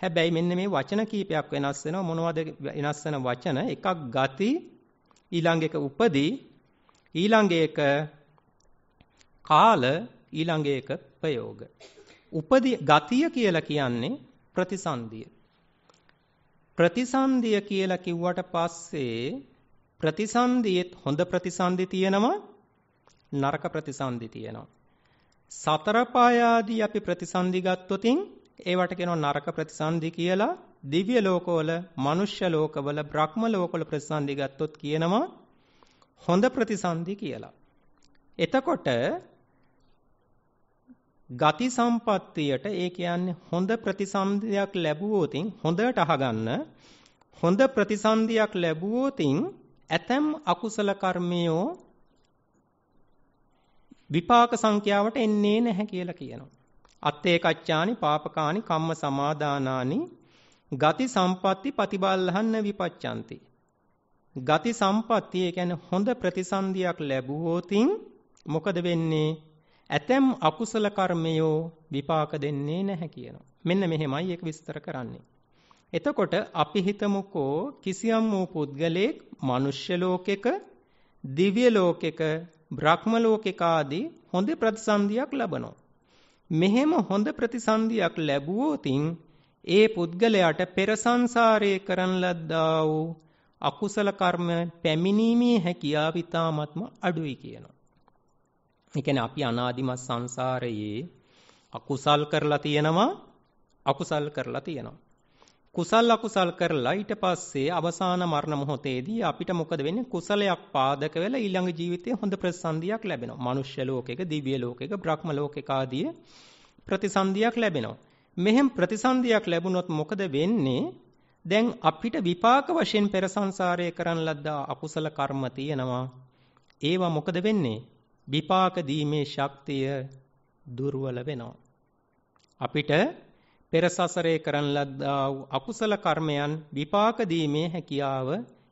හැබැයි මෙන්න මේ වචන කීපයක් වෙනස් වෙනවා. මොනවද වෙනස් වෙන වචන? එකක් ගති, ඊළඟ එක උපදි, ඊළඟ එක කාල ඊළඟ එක ප්‍රයෝග. උපදී ගතිය කියලා කියන්නේ ප්‍රතිසන්දිය. ප්‍රතිසන්දිය කියලා කිව්වට පස්සේ ප්‍රතිසන්දියේත් හොඳ ප්‍රතිසන්දි තියෙනවා නරක ප්‍රතිසන්දි තියෙනවා. සතර පාය ආදී අපි ප්‍රතිසන්දි ගත්තොතින් ඒවට කියනවා නරක ප්‍රතිසන්දි කියලා. දිව්‍ය ලෝකවල, මනුෂ්‍ය ලෝකවල, බ්‍රහ්ම ලෝකවල ප්‍රතිසන්දි ගත්තොත් කියනවා හොඳ ප්‍රතිසන්දි කියලා. එතකොට ගති සම්පත්තියට ඒ කියන්නේ හොඳ ප්‍රතිසන්දියක් ලැබුවොතින් හොඳට අහගන්න හොඳ ප්‍රතිසන්දියක් ලැබුවොතින් ඇතම් අකුසල කර්මයෝ විපාක සංඛ්‍යාවට එන්නේ නැහැ කියලා කියනවා. අත්තේ කච්චානි පාපකානි කම්ම සමාදානානි ගති සම්පatti ප්‍රතිබල්හන්න විපච්ඡanti. ගති සම්පatti ඒ කියන්නේ හොඳ ප්‍රතිසන්දියක් ලැබුවොතින් මොකද වෙන්නේ? ඇතැම් අකුසල කර්මයෝ විපාක දෙන්නේ නැහැ කියනවා. මෙන්න මෙහෙමයි ඒක විස්තර කරන්නේ. එතකොට අපි හිතමුකෝ කිසියම් වූ පුද්ගලයෙක් මනුෂ්‍ය ලෝකෙක, දිව්‍ය ලෝකෙක, බ්‍රහ්ම ලෝකෙක ආදී හොඳ ප්‍රතිසන්දියක් ලබනවා. මෙහෙම හොඳ ප්‍රතිසන්දියක් ලැබුවොතින් ඒ පුද්ගලයාට පෙර සංසාරයේ කරන ලද්දා වූ අකුසල කර්ම පැමිණීමේ හැකියාව ඊටාත්ම අඩුයි කියනවා. ඒ කියන්නේ අපි අනාදිමත් සංසාරයේ අකුසල් කරලා තියෙනවා අකුසල් කරලා තියෙනවා. කුසල් අකුසල් කරලා ඊට පස්සේ අවසාන මරණ මොහොතේදී අපිට මොකද වෙන්නේ කුසලයක් පාදක වෙලා ඊළඟ ජීවිතේ හොඳ ප්‍රතිසන්දියක් ලැබෙනවා. මනුෂ්‍ය ලෝකෙක, දිව්‍ය ලෝකෙක, බ්‍රහ්ම ලෝකෙක ආදී ප්‍රතිසන්දියක් ලැබෙනවා. මෙහෙම ප්‍රතිසන්දියක් ලැබුණොත් මොකද වෙන්නේ? දැන් අපිට විපාක වශයෙන් පෙර සංසාරයේ කරන් ලද්දා අකුසල කර්ම තියෙනවා. ඒවා මොකද වෙන්නේ? විපාක දීමේ ශක්තිය දුර්වල වෙනවා. අපිට පෙර සසරේ කරන ලද්දා වූ අකුසල කර්මයන් විපාක දීමේ හැකියාව,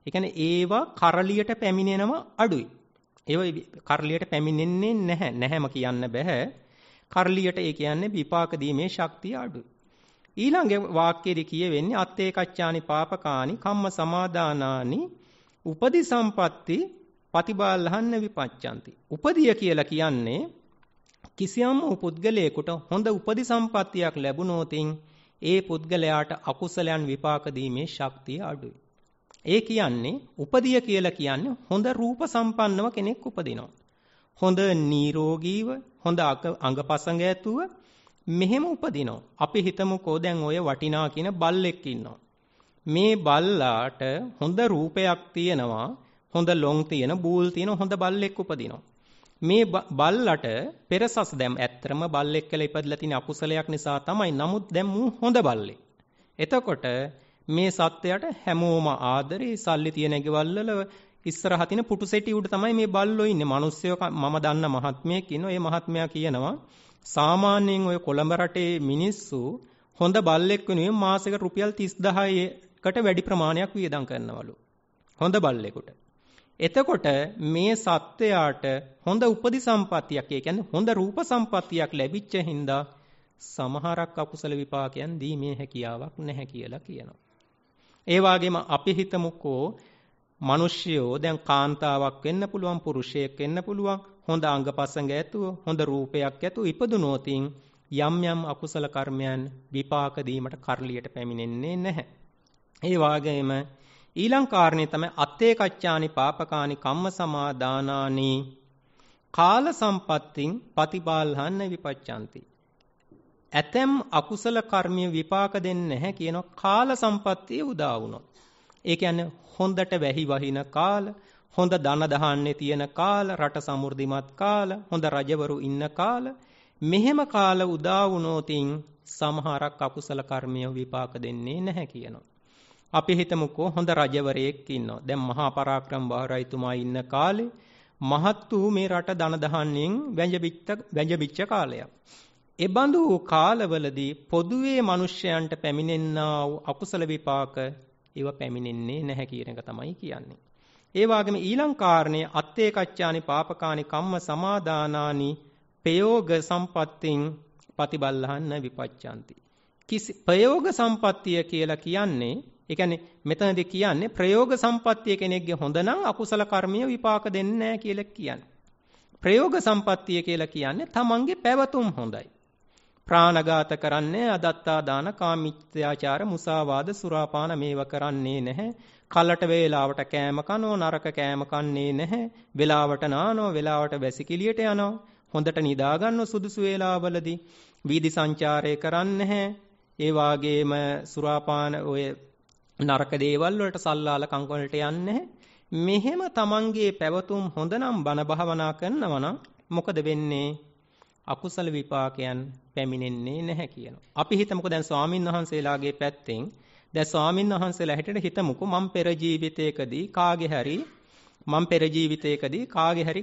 ඒ කියන්නේ ඒවා කරලියට පැමිණෙනම අඩුයි. ඒවා කරලියට පැමිණෙන්නේ නැහැ. නැහැම කියන්න බෑ. කරලියට ඒ කියන්නේ විපාක දීමේ ශක්තිය අඩුයි. ඊළඟ වාක්‍යයේදී කියවෙන්නේ අත්තේ කච්චානි පාපකානි කම්ම සමාදානානි උපදි සම්පatti පතිබාලහන්න විපච්ඡanti. උපදිය කියලා කියන්නේ කිසියම් වූ පුද්ගලයෙකුට හොඳ උපදි සම්පත්තියක් ලැබුණොතින් ඒ පුද්ගලයාට අකුසලයන් විපාක දීමේ ශක්තිය අඩුයි. ඒ කියන්නේ උපදිය කියලා කියන්නේ හොඳ රූප සම්පන්නව කෙනෙක් උපදිනවා. හොඳ නිරෝගීව හොඳ අංගපසංග ඇතුව මෙහෙම උපදිනවා. අපි හිතමුකෝ දැන් ඔය වටිනා කියන බල්ලෙක් ඉන්නවා. මේ බල්ලාට හොඳ රූපයක් තියෙනවා හොඳ ලොන් තියෙන බූල් තියෙන හොඳ බල්ලෙක් උපදිනවා. මේ බල්ලට පෙරසස් දැම් ඇත්තරම බල්ලෙක් කියලා ඉපදලා තියෙන අකුසලයක් නිසා තමයි. නමුත් දැන් මූ හොඳ බල්ලෙක්. එතකොට මේ සත්වයට හැමෝම ආදරේ සල්ලි තියෙන ගෙවල් වල ඉස්සරහ තියෙන පුටු සෙටි උඩ තමයි මේ බල්ලෝ ඉන්නේ. මිනිස්සුයෝ මම දන්න මහත්මයෙක් ඉන්නවා. ඒ මහත්මයා කියනවා සාමාන්‍යයෙන් ඔය කොළඹ රටේ මිනිස්සු හොඳ බල්ලෙක් වෙනුවෙන් මාසෙකට රුපියල් 30000කට වැඩි ප්‍රමාණයක් වියදම් කරනවලු. හොඳ බල්ලෙකුට. එතකොට මේ සත්වයාට හොඳ උපදි සම්පත්තියක් ඒ කියන්නේ හොඳ රූප සම්පත්තියක් ලැබිච්ච හින්දා සමහරක් අකුසල විපාකයන් දීමේ හැකියාවක් නැහැ කියලා කියනවා. ඒ වගේම අපි හිතමුකෝ මිනිස්සයෝ දැන් කාන්තාවක් වෙන්න පුළුවන් පුරුෂයෙක් වෙන්න පුළුවන් හොඳ අංගපසංග ඇතුව හොඳ රූපයක් ඇතුව ඉපදුනෝතින් යම් යම් අකුසල කර්මයන් විපාක දීමට කරලියට පැමිණෙන්නේ නැහැ. ඒ වගේම ඊළං කාරණේ තමයි අත්තේ කච්චානි පාපකානි කම්ම සමාදානානි කාල සම්පත්තින් ප්‍රතිබාල්හන්න විපච්ඡanti ඇතැම් අකුසල කර්මීය විපාක දෙන්නේ නැහැ කියන කාල සම්පත්තිය උදා වුණොත් ඒ කියන්නේ හොඳට වැහි වහින කාල හොඳ ධන දහන්නේ තියෙන කාල රට සමෘද්ධිමත් කාල හොඳ රජවරු ඉන්න කාල මෙහෙම කාල උදා වුණොතින් සමහරක් අකුසල කර්මීය විපාක දෙන්නේ නැහැ කියනවා අපි හිතමුකෝ හොඳ රජවරයෙක් ඉන්නවා. දැන් මහා පරාක්‍රම බාරයිතුමා ඉන්න කාලේ මහත් වූ මේ රට ධන දහන්යෙන් වැජබිච්ච වැජබිච්ච කාලයක්. එබඳු කාලවලදී පොදුවේ මිනිස්යන්ට පැමිණෙන්නා වූ අකුසල විපාක ඒව පැමිණෙන්නේ නැහැ කියන එක තමයි කියන්නේ. ඒ වගේම ඊළං කාරණේ අත්තේ කච්චානි පාපකානි කම්ම සමාදානානි ප්‍රයෝග සම්පත්තින් ප්‍රතිබල්ලහන්න විපච්ඡanti. කිසි ප්‍රයෝග සම්පත්තිය කියලා කියන්නේ ඒ කියන්නේ මෙතනදී කියන්නේ ප්‍රයෝග සම්පත්තිය කෙනෙක්ගේ හොඳ නම් අකුසල කර්මීය විපාක දෙන්නේ නැහැ කියලා කියන්නේ. ප්‍රයෝග සම්පත්තිය කියලා කියන්නේ තමන්ගේ පැවතුම් හොඳයි. ප්‍රාණඝාත කරන්නේ අදත්තා දාන කාමීත්‍යාචාර මුසාවාද සුරාපාන මේව කරන්නේ නැහැ. කලට වේලාවට කෑම කනෝ නරක කෑම කන්නේ නැහැ. වේලාවට නානෝ වේලාවට වැසිකිළියට යනෝ. හොඳට නිදා ගන්න සුදුසු වේලාවලදී වීදි සංචාරය කරන්නේ නැහැ. ඒ වාගේම සුරාපාන ඔය නරක දේවල් වලට සල්ලාල කංකවලට යන්නේ මෙහෙම තමන්ගේ පැවතුම් හොඳනම් බණ භවනා කරනවා නම් මොකද වෙන්නේ අකුසල විපාකයන් පැමිණෙන්නේ නැහැ කියනවා. අපි හිතමුකෝ දැන් ස්වාමින් වහන්සේලාගේ පැත්තෙන් දැන් ස්වාමින් වහන්සේලා හැටියට හිතමුකෝ මම පෙර ජීවිතයකදී කාගේ හරි මම පෙර ජීවිතයකදී කාගේ හරි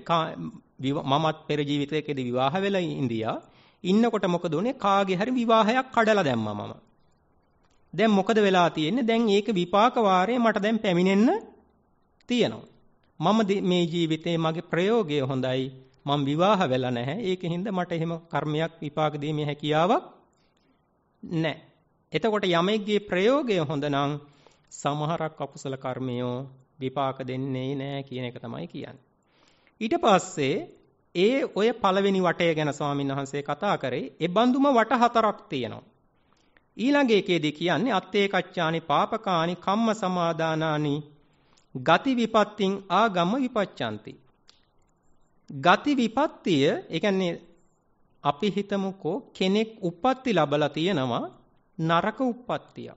මමත් පෙර ජීවිතයකදී විවාහ වෙලා ඉඳියා. ඉන්නකොට මොකද උනේ කාගේ හරි විවාහයක් කඩලා දැම්මා මම. දැන් මොකද වෙලා තියෙන්නේ? දැන් ඒක විපාක වාරේ මට දැන් පැමිණෙන්න තියෙනවා. මම මේ ජීවිතේ මගේ ප්‍රයෝගය හොඳයි. මම විවාහ වෙලා නැහැ. ඒකෙන් මට එහෙම කර්මයක් විපාක දීමේ හැකියාවක් නැහැ. එතකොට යමෙක්ගේ ප්‍රයෝගය හොඳ නම් සමහරක් අකුසල කර්මයෝ විපාක දෙන්නේ නැහැ කියන එක තමයි කියන්නේ. ඊට පස්සේ ඒ ඔය පළවෙනි වටය ගැන ස්වාමීන් වහන්සේ කතා කරේ. ඒ බඳුම වට හතරක් තියෙනවා. ඊළඟ එකේදී කියන්නේ අත්තේකච්ඡානි පාපකානි කම්ම සමාදානානි ගති විපත්තින් ආගම විපච්ඡanti. ගති විපත්තිය ඒ කියන්නේ අපි හිතමුකෝ කෙනෙක් උප්පත්ති ලැබලා තියෙනවා නරක උප්පත්තිය.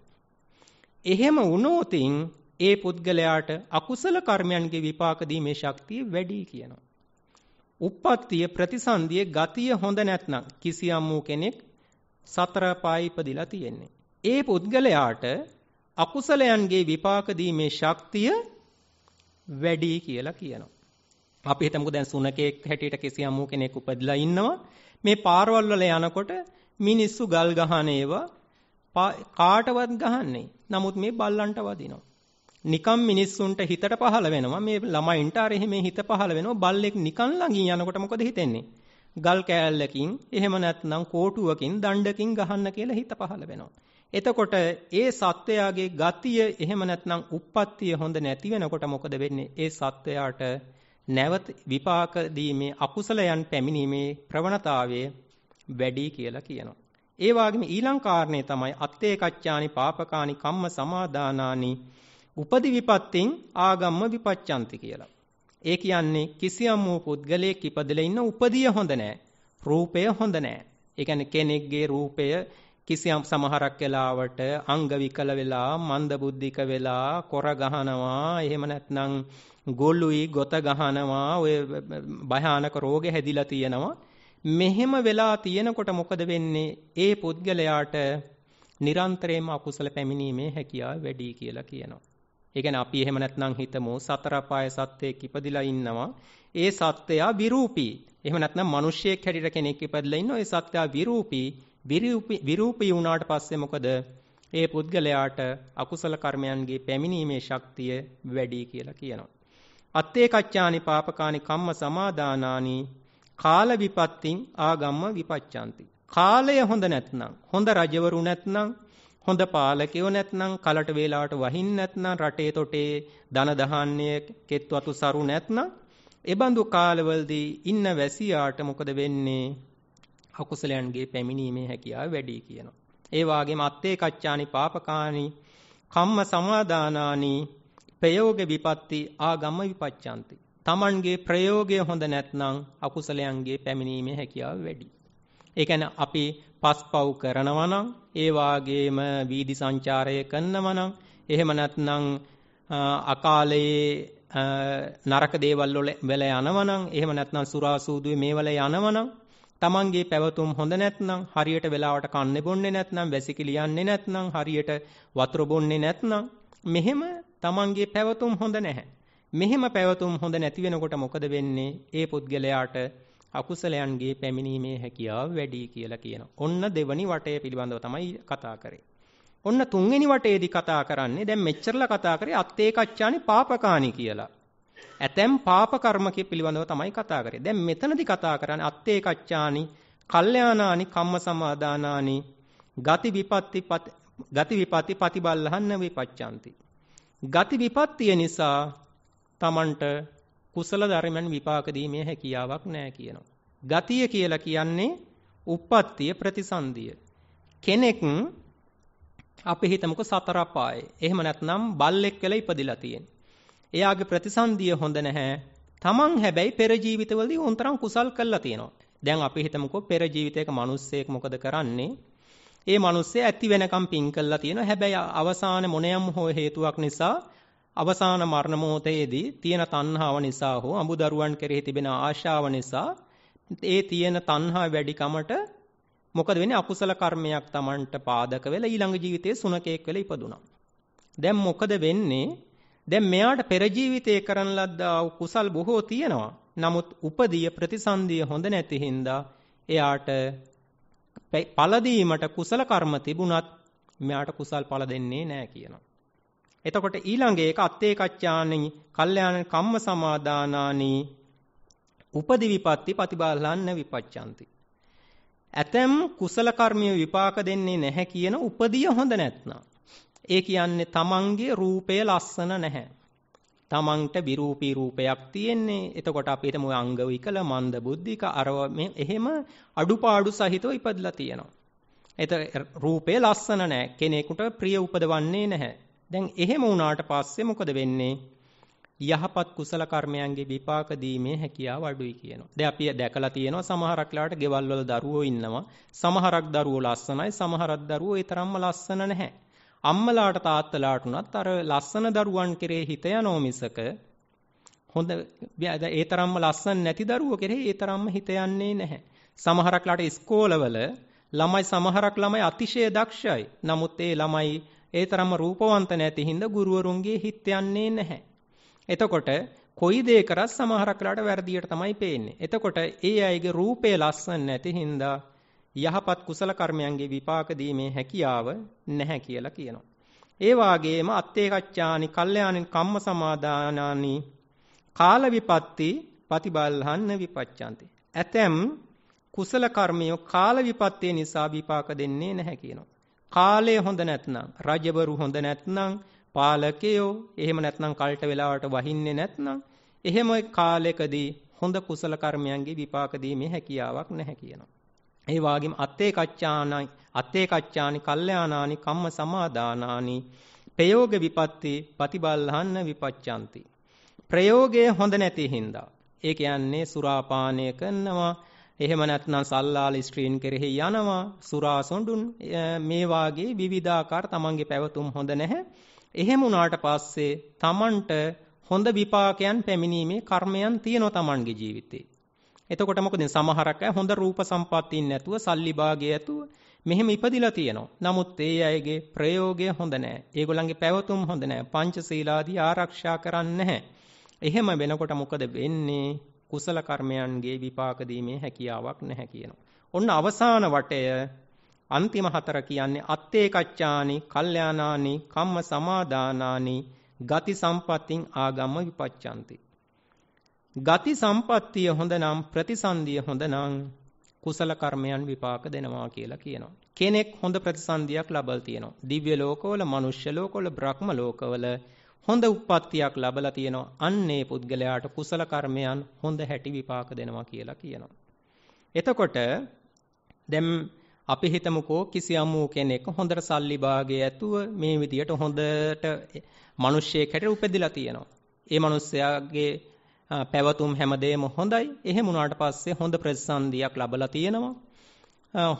එහෙම වුණොතින් ඒ පුද්ගලයාට අකුසල කර්මයන්ගේ විපාක දීමේ ශක්තිය වැඩි කියනවා. උප්පත්තිය ප්‍රතිසන්දිය ගතිය හොඳ නැත්නම් කිසියම් වූ කෙනෙක් සතර පායි ඉපදිලා තියෙන්නේ. ඒ පුද්ගලයාට අකුසලයන්ගේ විපාක දීමේ ශක්තිය වැඩි කියලා කියනවා. අපි හිතමුකෝ දැන් සුනකෙක් හැටියට කිසියම් වූ කෙනෙක් උපදලා ඉන්නවා. මේ පාරවල් වල යනකොට මිනිස්සු ගල් ගහන ඒවා කාටවත් ගහන්නේ. නමුත් මේ බල්ලන්ට වදිනවා. නිකම් මිනිස්සුන්ට හිතට පහළ වෙනවා. මේ ළමයින්ට අර එහෙම හිත පහළ වෙනවා. බල්ලෙක් නිකන් ළඟින් යනකොට මොකද හිතෙන්නේ? ගල් කෑල්ලකින් එහෙම නැත්නම් කෝටුවකින් දණ්ඩකින් ගහන්න කියලා හිත පහළ වෙනවා. එතකොට ඒ සත්වයාගේ ගතිය එහෙම නැත්නම් uppattiය හොඳ නැති වෙනකොට මොකද වෙන්නේ? ඒ සත්වයාට නැවත විපාක දීමේ අකුසලයන් පැමිණීමේ ප්‍රවණතාවය වැඩි කියලා කියනවා. ඒ වගේම ඊළං කාරණේ තමයි අත්තේ කච්චානි පාපකානි කම්ම සමාදානානි උපදි විපත්තින් ආගම්ම විපච්ඡන්ති කියලා. ඒ කියන්නේ කිසියම් වූ පුද්ගලයෙක් ඉපදලා ඉන්න උපදිය හොඳ නැහැ. රූපය හොඳ නැහැ. ඒ කියන්නේ කෙනෙක්ගේ රූපය කිසියම් සමහරක් වෙලාවට අංග විකල වෙලා මන්දබුද්ධික වෙලා කොර ගහනවා එහෙම නැත්නම් ගොළුයි ගොත ගහනවා ඔය භයානක රෝගෙ හැදිලා තියෙනවා මෙහෙම වෙලා තියෙනකොට මොකද වෙන්නේ ඒ පුද්ගලයාට නිරන්තරයෙන්ම අකුසල පැමිණීමේ හැකියාව වැඩි කියලා කියනවා ඒ කියන්නේ අපි එහෙම නැත්නම් හිතමු සතර පාය සත්වයක් ඉපදිලා ඉන්නවා. ඒ සත්වයා විරූපී. එහෙම නැත්නම් මිනිස්සෙක් හැටියට කෙනෙක් ඉපදිලා ඉන්නවා. ඒ සත්වයා විරූපී. විරූපී වුණාට පස්සේ මොකද? ඒ පුද්ගලයාට අකුසල කර්මයන්ගේ පැමිණීමේ ශක්තිය වැඩි කියලා කියනවා. අත්තේ කච්චානි පාපකානි කම්ම සමාදානානි කාල විපත්තින් ආගම්ම විපච්ඡanti. කාලය හොඳ නැත්නම් හොඳ රජවරු නැත්නම් හොඳ පාලකයෝ නැත්නම් කලට වේලාවට වහින් නැත්නම් රටේ තොටේ ධන දහන්නේ කෙත්වතු සරු නැත්නම් එබඳු කාලවලදී ඉන්න වැසියාට මොකද වෙන්නේ අකුසලයන්ගේ පැමිණීමේ හැකියාව වැඩි කියනවා. ඒ වාගේම අත්තේ කච්චානි පාපකානි කම්ම සමාදානානි ප්‍රයෝග විපatti ආගම විපච්ඡanti. Tamanගේ ප්‍රයෝගය හොඳ නැත්නම් අකුසලයන්ගේ පැමිණීමේ හැකියාව වැඩි. ඒ කියන්නේ අපි පස්පව් කරනවා නම් ඒ වාගේම වීදි සංචාරය කරනවා නම් එහෙම නැත්නම් අකාලයේ නරක දේවල් වල යනවා නම් එහෙම නැත්නම් සුරා සූදුවේ මේවල යනවා නම් Tamange පැවතුම් හොඳ නැත්නම් හරියට වෙලාවට කන්නේ බොන්නේ නැත්නම් වැසිකිලි යන්නේ නැත්නම් හරියට වතුර බොන්නේ නැත්නම් මෙහෙම Tamange පැවතුම් හොඳ නැහැ. මෙහෙම පැවතුම් හොඳ නැති වෙනකොට මොකද වෙන්නේ? ඒ පුද්ගලයාට අකුසලයන්ගේ පැමිණීමේ හැකියාව වැඩි කියලා කියනවා. ඔන්න දෙවනි වටය පිළිබඳව තමයි කතා කරේ. ඔන්න තුන්වෙනි වටයේදී කතා කරන්නේ දැන් මෙච්චරලා කතා කරේ අත්තේ කච්චානි පාපකානි කියලා. ඇතැම් පාප කර්ම පිළිබඳව තමයි කතා කරේ. දැන් මෙතනදී කතා කරන්නේ අත්තේ කච්චානි, කල්යාණානි, කම්ම සමාදානානි, ගති විපatti ගති විපatti ප්‍රතිබල්ලහන්න විපච්ඡanti. ගති විපත්තිය නිසා තමන්ට කුසල ධර්මයන් විපාක දීමේ හැකියාවක් නැහැ කියනවා. ගතිය කියලා කියන්නේ uppattiය ප්‍රතිසන්දිය. කෙනෙක් අපි හිතමුකෝ සතර පායේ. එහෙම නැත්නම් බල්ලෙක් වෙලා ඉපදිලා තියෙන. එයාගේ ප්‍රතිසන්දිය හොඳ නැහැ. Taman හැබැයි පෙර ජීවිතවලදී උන්තරම් කුසල් කළා තියෙනවා. දැන් අපි හිතමුකෝ පෙර ජීවිතයක මිනිස්සෙක් මොකද කරන්නේ? ඒ මිනිස්සේ ඇති වෙනකම් පින් කළා තියෙනවා. හැබැයි අවසාන මොනියම් හෝ හේතුවක් නිසා අවසාන මරණ මොහොතේදී තියෙන තණ්හාව නිසා හෝ අඹ දරුවන් කෙරෙහි තිබෙන ආශාව නිසා ඒ තියෙන තණ්හා වැඩිකමට මොකද වෙන්නේ අකුසල කර්මයක් Tamanට පාදක වෙලා ඊළඟ ජීවිතයේ සුනකෙක් වෙලා ඉපදුනා. දැන් මොකද වෙන්නේ? දැන් මෙයාට පෙර ජීවිතයේ කරන ලද්ද කුසල් බොහෝ තියෙනවා. නමුත් උපදී ප්‍රතිසන්දිය හොඳ නැති හින්දා එයාට පළදීමට කුසල කර්ම තිබුණත් මෙයාට කුසල් පළ දෙන්නේ නැහැ කියනවා. එතකොට ඊළඟ එක අත්තේකච්ඡානි කල්යාණ කම්ම සමාදානානි උපදි විපatti ප්‍රතිබලන්න විපච්ඡanti. ඇතම් කුසල කර්මීය විපාක දෙන්නේ නැහැ කියන උපදිය හොඳ නැත්නම්. ඒ කියන්නේ තමන්ගේ රූපය ලස්සන නැහැ. තමන්ට විරූපී රූපයක් තියෙන්නේ. එතකොට අපි හිතමු අංග විකල, මන්ද බුද්ධික, අරව මේ එහෙම අඩුපාඩු සහිතව ඉපදලා තියෙනවා. ඒත රූපය ලස්සන නැහැ. කෙනෙකුට ප්‍රිය උපදවන්නේ නැහැ. දැන් එහෙම වුණාට පස්සේ මොකද වෙන්නේ? යහපත් කුසල කර්මයන්ගේ විපාක දීමේ හැකියාව අඩුයි කියනවා. දැන් අපි දැකලා තියෙනවා සමහරක් ලාට ගෙවල් වල දරුවෝ ඉන්නවා. සමහරක් දරුවෝ ලස්සනයි, සමහරක් දරුවෝ ඒ තරම්ම ලස්සන නැහැ. අම්මලාට තාත්තලාට උනත් අර ලස්සන දරුවන් කෙරේ හිත යනෝ මිසක හොඳ ඒ තරම්ම ලස්සන නැති දරුවෝ කෙරේ ඒ තරම්ම හිත යන්නේ නැහැ. සමහරක් ලාට ඉස්කෝලවල ළමයි සමහරක් ළමයි අතිශය දක්ෂයි. නමුත් ඒ ළමයි ඒ තරම්ම රූපවන්ත නැති හින්දා ගුරුවරුන්ගේ හිත යන්නේ නැහැ. එතකොට කොයි දේ කරත් සමහරක් වෙලාට වැරදියට තමයි පේන්නේ. එතකොට ඒ අයගේ රූපේ ලස්සන නැති හින්දා යහපත් කුසල කර්මයන්ගේ විපාක දීමේ හැකියාව නැහැ කියලා කියනවා. ඒ වාගේම අත්තේකච්ඡානි කල්යාණින් කම්ම සමාදානානි කාල විපatti ප්‍රතිබල්හන්න විපච්ඡanti. ඇතැම් කුසල කර්මය කාල විපත්තිය නිසා විපාක දෙන්නේ නැහැ කියනවා. කාලය හොඳ නැත්නම් රජවරු හොඳ නැත්නම් පාලකයෝ එහෙම නැත්නම් කල්ට වෙලාවට වහින්නේ නැත්නම් එහෙම කාලයකදී හොඳ කුසල කර්මයන්ගේ විපාක දීමේ හැකියාවක් නැහැ කියනවා. ඒ වගේම අත්තේ කච්චානයි අත්තේ කච්චානි කල්යාණානි කම්ම සමාදානානි ප්‍රයෝග විපත්ති ප්‍රතිබල්හන්න විපච්ඡanti. ප්‍රයෝගය හොඳ නැති හින්දා. ඒ කියන්නේ සුරාපානය කරනවා එහෙම නැත්නම් සල්ලාල ස්ක්‍රීන් කෙරෙහි යනවා සුරා සොඬුන් මේ වාගේ විවිධාකාර තමන්ගේ පැවතුම් හොඳ නැහැ. එහෙම වුණාට පස්සේ තමන්ට හොඳ විපාකයන් පැමිණීමේ කර්මයන් තියෙනවා තමන්ගේ ජීවිතේ. එතකොට මොකද සමහරක් අය හොඳ රූප සම්පත්තියින් නැතුව සල්ලි භාගය ඇතුව මෙහෙම ඉපදිලා තියෙනවා. නමුත් ඒ අයගේ ප්‍රයෝගය හොඳ නැහැ. ඒගොල්ලන්ගේ පැවතුම් හොඳ නැහැ. පංචශීලාදී ආරක්ෂා කරන්නේ නැහැ. එහෙම වෙනකොට මොකද වෙන්නේ? කුසල කර්මයන්ගේ විපාක දීමේ හැකියාවක් නැහැ කියනවා. ඔන්න අවසාන වටය අන්තිම හතර කියන්නේ අත්තේ කච්චානි, කල්යාණානි, කම්ම සමාදානානි, ගති සම්පත්තින් ආගම විපච්ඡන්ති. ගති සම්පත්තිය හොඳ නම් ප්‍රතිසන්දිය හොඳ නම් කුසල කර්මයන් විපාක දෙනවා කියලා කියනවා. කෙනෙක් හොඳ ප්‍රතිසන්දියක් ලබල් තියෙනවා. දිව්‍ය ලෝකවල, මනුෂ්‍ය ලෝකවල, බ්‍රහ්ම ලෝකවල හොඳ උප්පත්තියක් ලැබලා තියෙනවා. අන්නේ පුද්ගලයාට කුසල කර්මයන් හොඳ හැටි විපාක දෙනවා කියලා කියනවා. එතකොට දැන් අපි හිතමුකෝ කිසියම් වූ කෙනෙක් හොඳට සල්ලි භාගය ඇතුව මේ විදියට හොඳට මිනිස්සෙක් හැටියට උපදිලා තියෙනවා. ඒ මිනිස්සයාගේ පැවතුම් හැමදේම හොඳයි. එහෙම වුණාට පස්සේ හොඳ ප්‍රතිසන්දියක් ලැබලා තියෙනවා.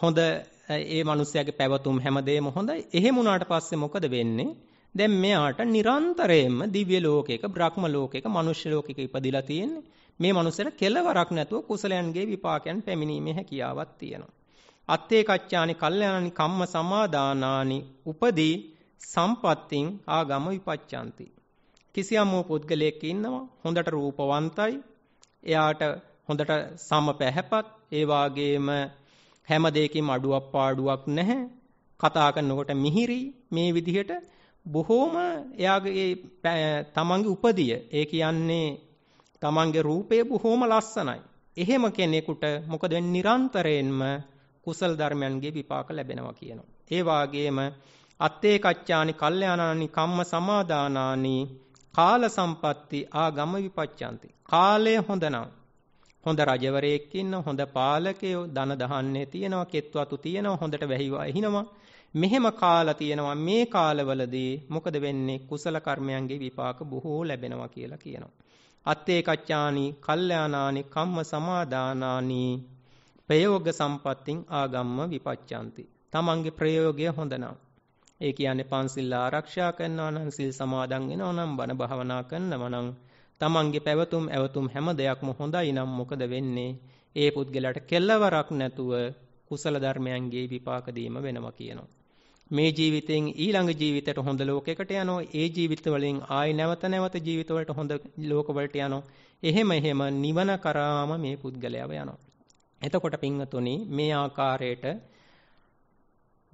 හොඳ ඒ මිනිස්යාගේ පැවතුම් හැමදේම හොඳයි. එහෙම වුණාට පස්සේ මොකද වෙන්නේ? දැන් මෙයාට නිරන්තරයෙන්ම දිව්‍ය ලෝකයක, බ්‍රහ්ම ලෝකයක, මනුෂ්‍ය ලෝකයක ඉපදිලා තියෙන්නේ. මේ මනුස්සර කෙලවරක් නැතුව කුසලයන්ගේ විපාකයන් පැමිණීමේ හැකියාවක් තියෙනවා. අත්තේ කච්චානි කල්යාණි කම්ම සමාදානානි උපදී සම්පත්තින් ආගම විපච්ඡanti. කිසියම් වූ පුද්ගලයෙක් ඉන්නවා හොඳට රූපවන්තයි. එයාට හොඳට සමපැහැපත් ඒ වාගේම හැම දෙයකින්ම අඩුවක් පාඩුවක් නැහැ. කතා කරනකොට මිහිරි මේ විදිහට බොහෝම එයාගේ තමන්ගේ උපදිය ඒ කියන්නේ තමන්ගේ රූපය බොහෝම ලස්සනයි. එහෙම කෙනෙකුට මොකද නිරන්තරයෙන්ම කුසල ධර්මයන්ගේ විපාක ලැබෙනවා කියනවා. ඒ වාගේම අත්තේ කච්චානි කල්යාණානි කම්ම සමාදානානි කාල සම්පatti ආගම විපච්ඡන්ති. කාලය හොඳනම් හොඳ රජවරයෙක් ඉන්න හොඳ පාලකයෝ ධන දහන්නේ තියෙනවා කෙත්වතු තියෙනවා හොඳට වැහිවා එහිනවා මෙහෙම කාලා තියෙනවා මේ කාලවලදී මොකද වෙන්නේ කුසල කර්මයන්ගේ විපාක බොහෝ ලැබෙනවා කියලා කියනවා අත්තේ කච්චානි කල්යාණානි කම්ම සමාදානානි ප්‍රයෝග සම්පත්තින් ආගම්ම විපච්ඡanti තමන්ගේ ප්‍රයෝගය හොඳ නම් ඒ කියන්නේ පන්සිල් ආරක්ෂා කරනවා නම් සිල් සමාදන් වෙනවා නම් බණ භාවනා කරනවා නම් තමන්ගේ පැවතුම් ඇවතුම් හැම දෙයක්ම හොඳයි නම් මොකද වෙන්නේ ඒ පුද්ගලයාට කෙලවරක් නැතුව කුසල ධර්මයන්ගේ විපාක දීම වෙනවා කියනවා මේ ජීවිතෙන් ඊළඟ ජීවිතයට හොඳ ලෝකයකට යනවා ඒ ජීවිත වලින් ආයි නැවත නැවත ජීවිත වලට හොඳ ලෝක වලට යනවා එහෙම එහෙම නිවන කරාම මේ පුද්ගලයාව යනවා එතකොට පින්වතුනි මේ ආකාරයට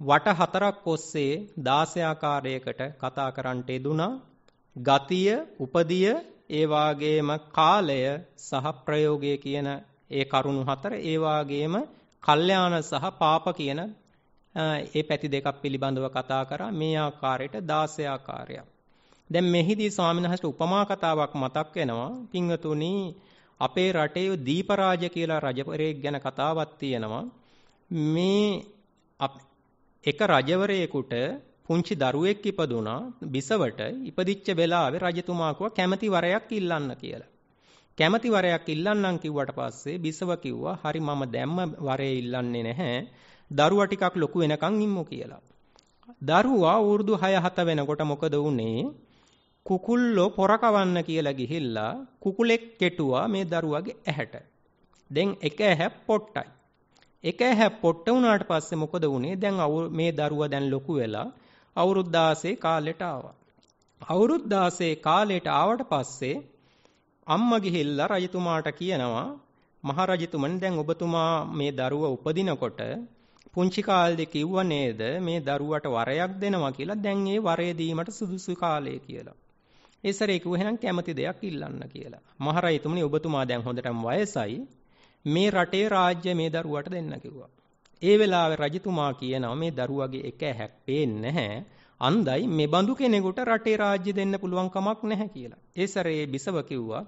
වට හතරක් ඔස්සේ 16 ආකාරයකට කතා කරන්නට යෙදුනා ගතිය උපදිය ඒ වාගේම කාලය සහ ප්‍රයෝගය කියන ඒ කරුණු හතර ඒ වාගේම කල්යාණ සහ පාප කියන ඒ පැති දෙකක් පිළිබඳව කතා කරා මේ ආකාරයට 16 ආකාරයක්. දැන් මෙහිදී ස්වාමීන් වහන්සේට උපමා කතාවක් මතක් වෙනවා. පින්වතුනි අපේ රටේ දීපරාජ කියලා රජවරයෙක් ගැන කතාවක් තියෙනවා. මේ එක රජවරයෙකුට පුංචි දරුවෙක් ඉපදුනා බිසවට ඉපදිච්ච වෙලාවේ රජතුමා කිව්වා කැමැති වරයක් ඉල්ලන්න කියලා. කැමැති වරයක් ඉල්ලන්නම් කිව්වට පස්සේ බිසව කිව්වා හරි මම දැම්ම වරේ ඉල්ලන්නේ නැහැ දරුවා ටිකක් ලොකු වෙනකන් ඉම්මු කියලා. දරුවා වුරුදු 6 7 වෙනකොට මොකද වුනේ? කුකුල්ලෝ පොර කවන්න කියලා ගිහිල්ලා කුකුලෙක් කෙටුවා මේ දරුවාගේ ඇහැට. දැන් එක ඇහැ පොට්ටයි. එක ඇහැ පොට්ට වුණාට පස්සේ මොකද වුනේ? දැන් මේ දරුවා දැන් ලොකු වෙලා අවුරුදු 16 කාලෙට ආවා. අවුරුදු 16 කාලෙට ආවට පස්සේ අම්මා ගිහිල්ලා රජතුමාට කියනවා මහරජතුමනි දැන් ඔබතුමා මේ දරුවා උපදිනකොට පුංචි කාලේ කිව්ව නේද මේ දරුවට වරයක් දෙනවා කියලා දැන් ඒ වරේ දීමට සුදුසු කාලය කියලා. ඒ සරේ කිව්ව එහෙනම් කැමති දෙයක් ඉල්ලන්න කියලා. මහරජතුමනි ඔබතුමා දැන් හොඳටම වයසයි. මේ රටේ රාජ්‍ය මේ දරුවට දෙන්න කිව්වා. ඒ වෙලාවේ රජතුමා කියනවා මේ දරුවගේ එක ඇහක් පේන්නේ නැහැ. අන්දයි මේ බඳු කෙනෙකුට රටේ රාජ්‍ය දෙන්න පුළුවන් කමක් නැහැ කියලා. ඒ සරේ බිසව කිව්වා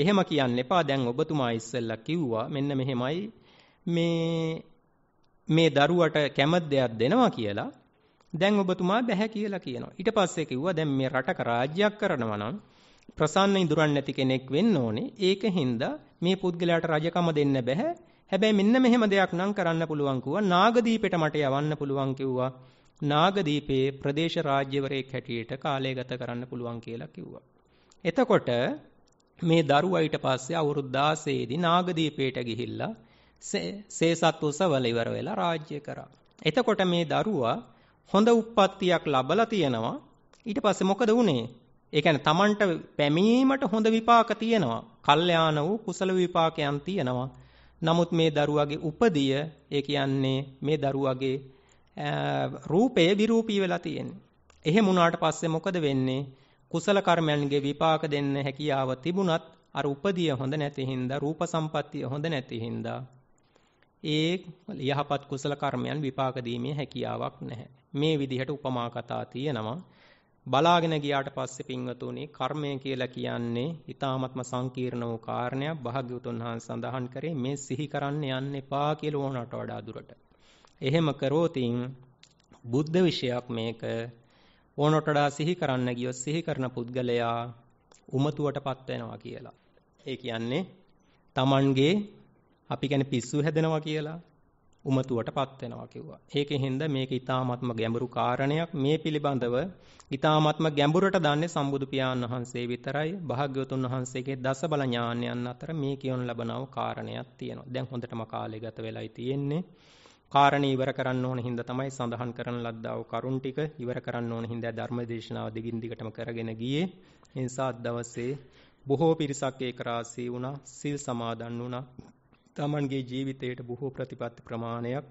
එහෙම කියන්න එපා. දැන් ඔබතුමා ඉස්සෙල්ලා කිව්වා මෙන්න මෙහෙමයි මේ මේ දරුවට කැමැද්දයක් දෙනවා කියලා දැන් ඔබතුමා බැහැ කියලා කියනවා. ඊට පස්සේ කිව්වා දැන් මේ රටක රාජ්‍යයක් කරනවා නම් ප්‍රසන්න ඉඳුරන් නැති කෙනෙක් වෙන්න ඕනේ. ඒකින්ද මේ පුද්ගලයාට රජකම දෙන්න බෑ. හැබැයි මෙන්න මෙහෙම දෙයක් නම් කරන්න පුළුවන් කිව්වා. නාගදීපෙට මට යවන්න පුළුවන් කිව්වා. නාගදීපයේ ප්‍රදේශ රාජ්‍යවරයෙක් හැටියට කාලය ගත කරන්න පුළුවන් කියලා කිව්වා. එතකොට මේ දරුවා ඊට පස්සේ අවුරුදු 16 දී නාගදීපයට ගිහිල්ලා සේසත් උසවල ඉවර වෙලා රාජ්‍ය කරා. එතකොට මේ දරුවා හොඳ උප්පත්තියක් ලබලා තියෙනවා. ඊට පස්සේ මොකද වුනේ? ඒ කියන්නේ Tamanට පැමිණීමට හොඳ විපාක තියෙනවා. කල්යාණ වූ කුසල විපාකයන් තියෙනවා. නමුත් මේ දරුවගේ උපදිය ඒ කියන්නේ මේ දරුවගේ රූපය විරූපී වෙලා තියෙන්නේ. එහෙම වුණාට පස්සේ මොකද වෙන්නේ? කුසල කර්මයන්ගේ විපාක දෙන්න හැකියාව තිබුණත් අර උපදිය හොඳ නැති හින්දා රූප සම්පත්තිය හොඳ නැති හින්දා ඒ යහපත් කුසල කර්මයන් විපාක දීමේ හැකියාවක් නැහැ. මේ විදිහට උපමා කතා තියෙනවා. බලාගෙන ගියාට පස්සේ පින්වතුනි කර්මය කියලා කියන්නේ ඊ타මත්ම සංකීර්ණ වූ කාරණයක් භාග්‍යවතුන් වහන්සේ සඳහන් කරේ මේ සිහි කරන්න යන්න එපා කියලා ඕනට වඩා දුරට. එහෙම කරෝතින් බුද්ධ විෂයක් මේක ඕනට වඩා සිහි කරන්න ගියොත් සිහි කරන පුද්ගලයා උමතුවටපත් වෙනවා කියලා. ඒ කියන්නේ Tamanගේ අපි කියන්නේ පිස්සු හැදෙනවා කියලා උමතුවටපත් වෙනවා කිව්වා. ඒකෙන් හින්ද මේක ඊ타මාත්ම ගැඹුරු කාරණයක්. මේ පිළිබඳව ඊ타මාත්ම ගැඹුරට දන්නේ සම්බුදු පියාණන් වහන්සේ විතරයි. භාග්‍යවතුන් වහන්සේගේ දසබල ඥානයන් අතර මේ කියන ලබනව කාරණයක් තියෙනවා. දැන් හොඳටම කාලය ගත වෙලයි තියෙන්නේ. කාරණේ ඉවර කරන්න ඕන හින්දා තමයි සඳහන් කරන ලද්දාව කරුණ ටික ඉවර කරන්න ඕන හින්දා ධර්ම දේශනාව දිගින් දිගටම කරගෙන ගියේ. එනිසා අද දවසේ බොහෝ පිරිසක් ඒක රාසී වුණා, සිල් සමාදන් වුණා, තමන්ගේ ජීවිතයට බොහෝ ප්‍රතිපත්ති ප්‍රමාණයක්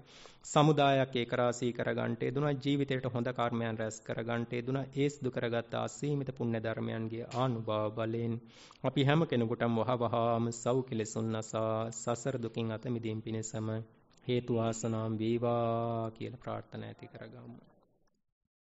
සමුදායක් ඒකරාශී කරගන්නට යෙදුනා ජීවිතයට හොඳ කර්මයන් රැස් කරගන්නට යෙදුනා ඒ සිදු කරගත් අසීමිත පුණ්‍ය ධර්මයන්ගේ ආනුභාව බලෙන් අපි හැම කෙනෙකුටම වහවහාම සව් කෙලෙසුන් නසා සසර දුකින් අත මිදීම පිණිසම හේතු ආසනාම් වේවා කියලා ප්‍රාර්ථනා ඇති කරගමු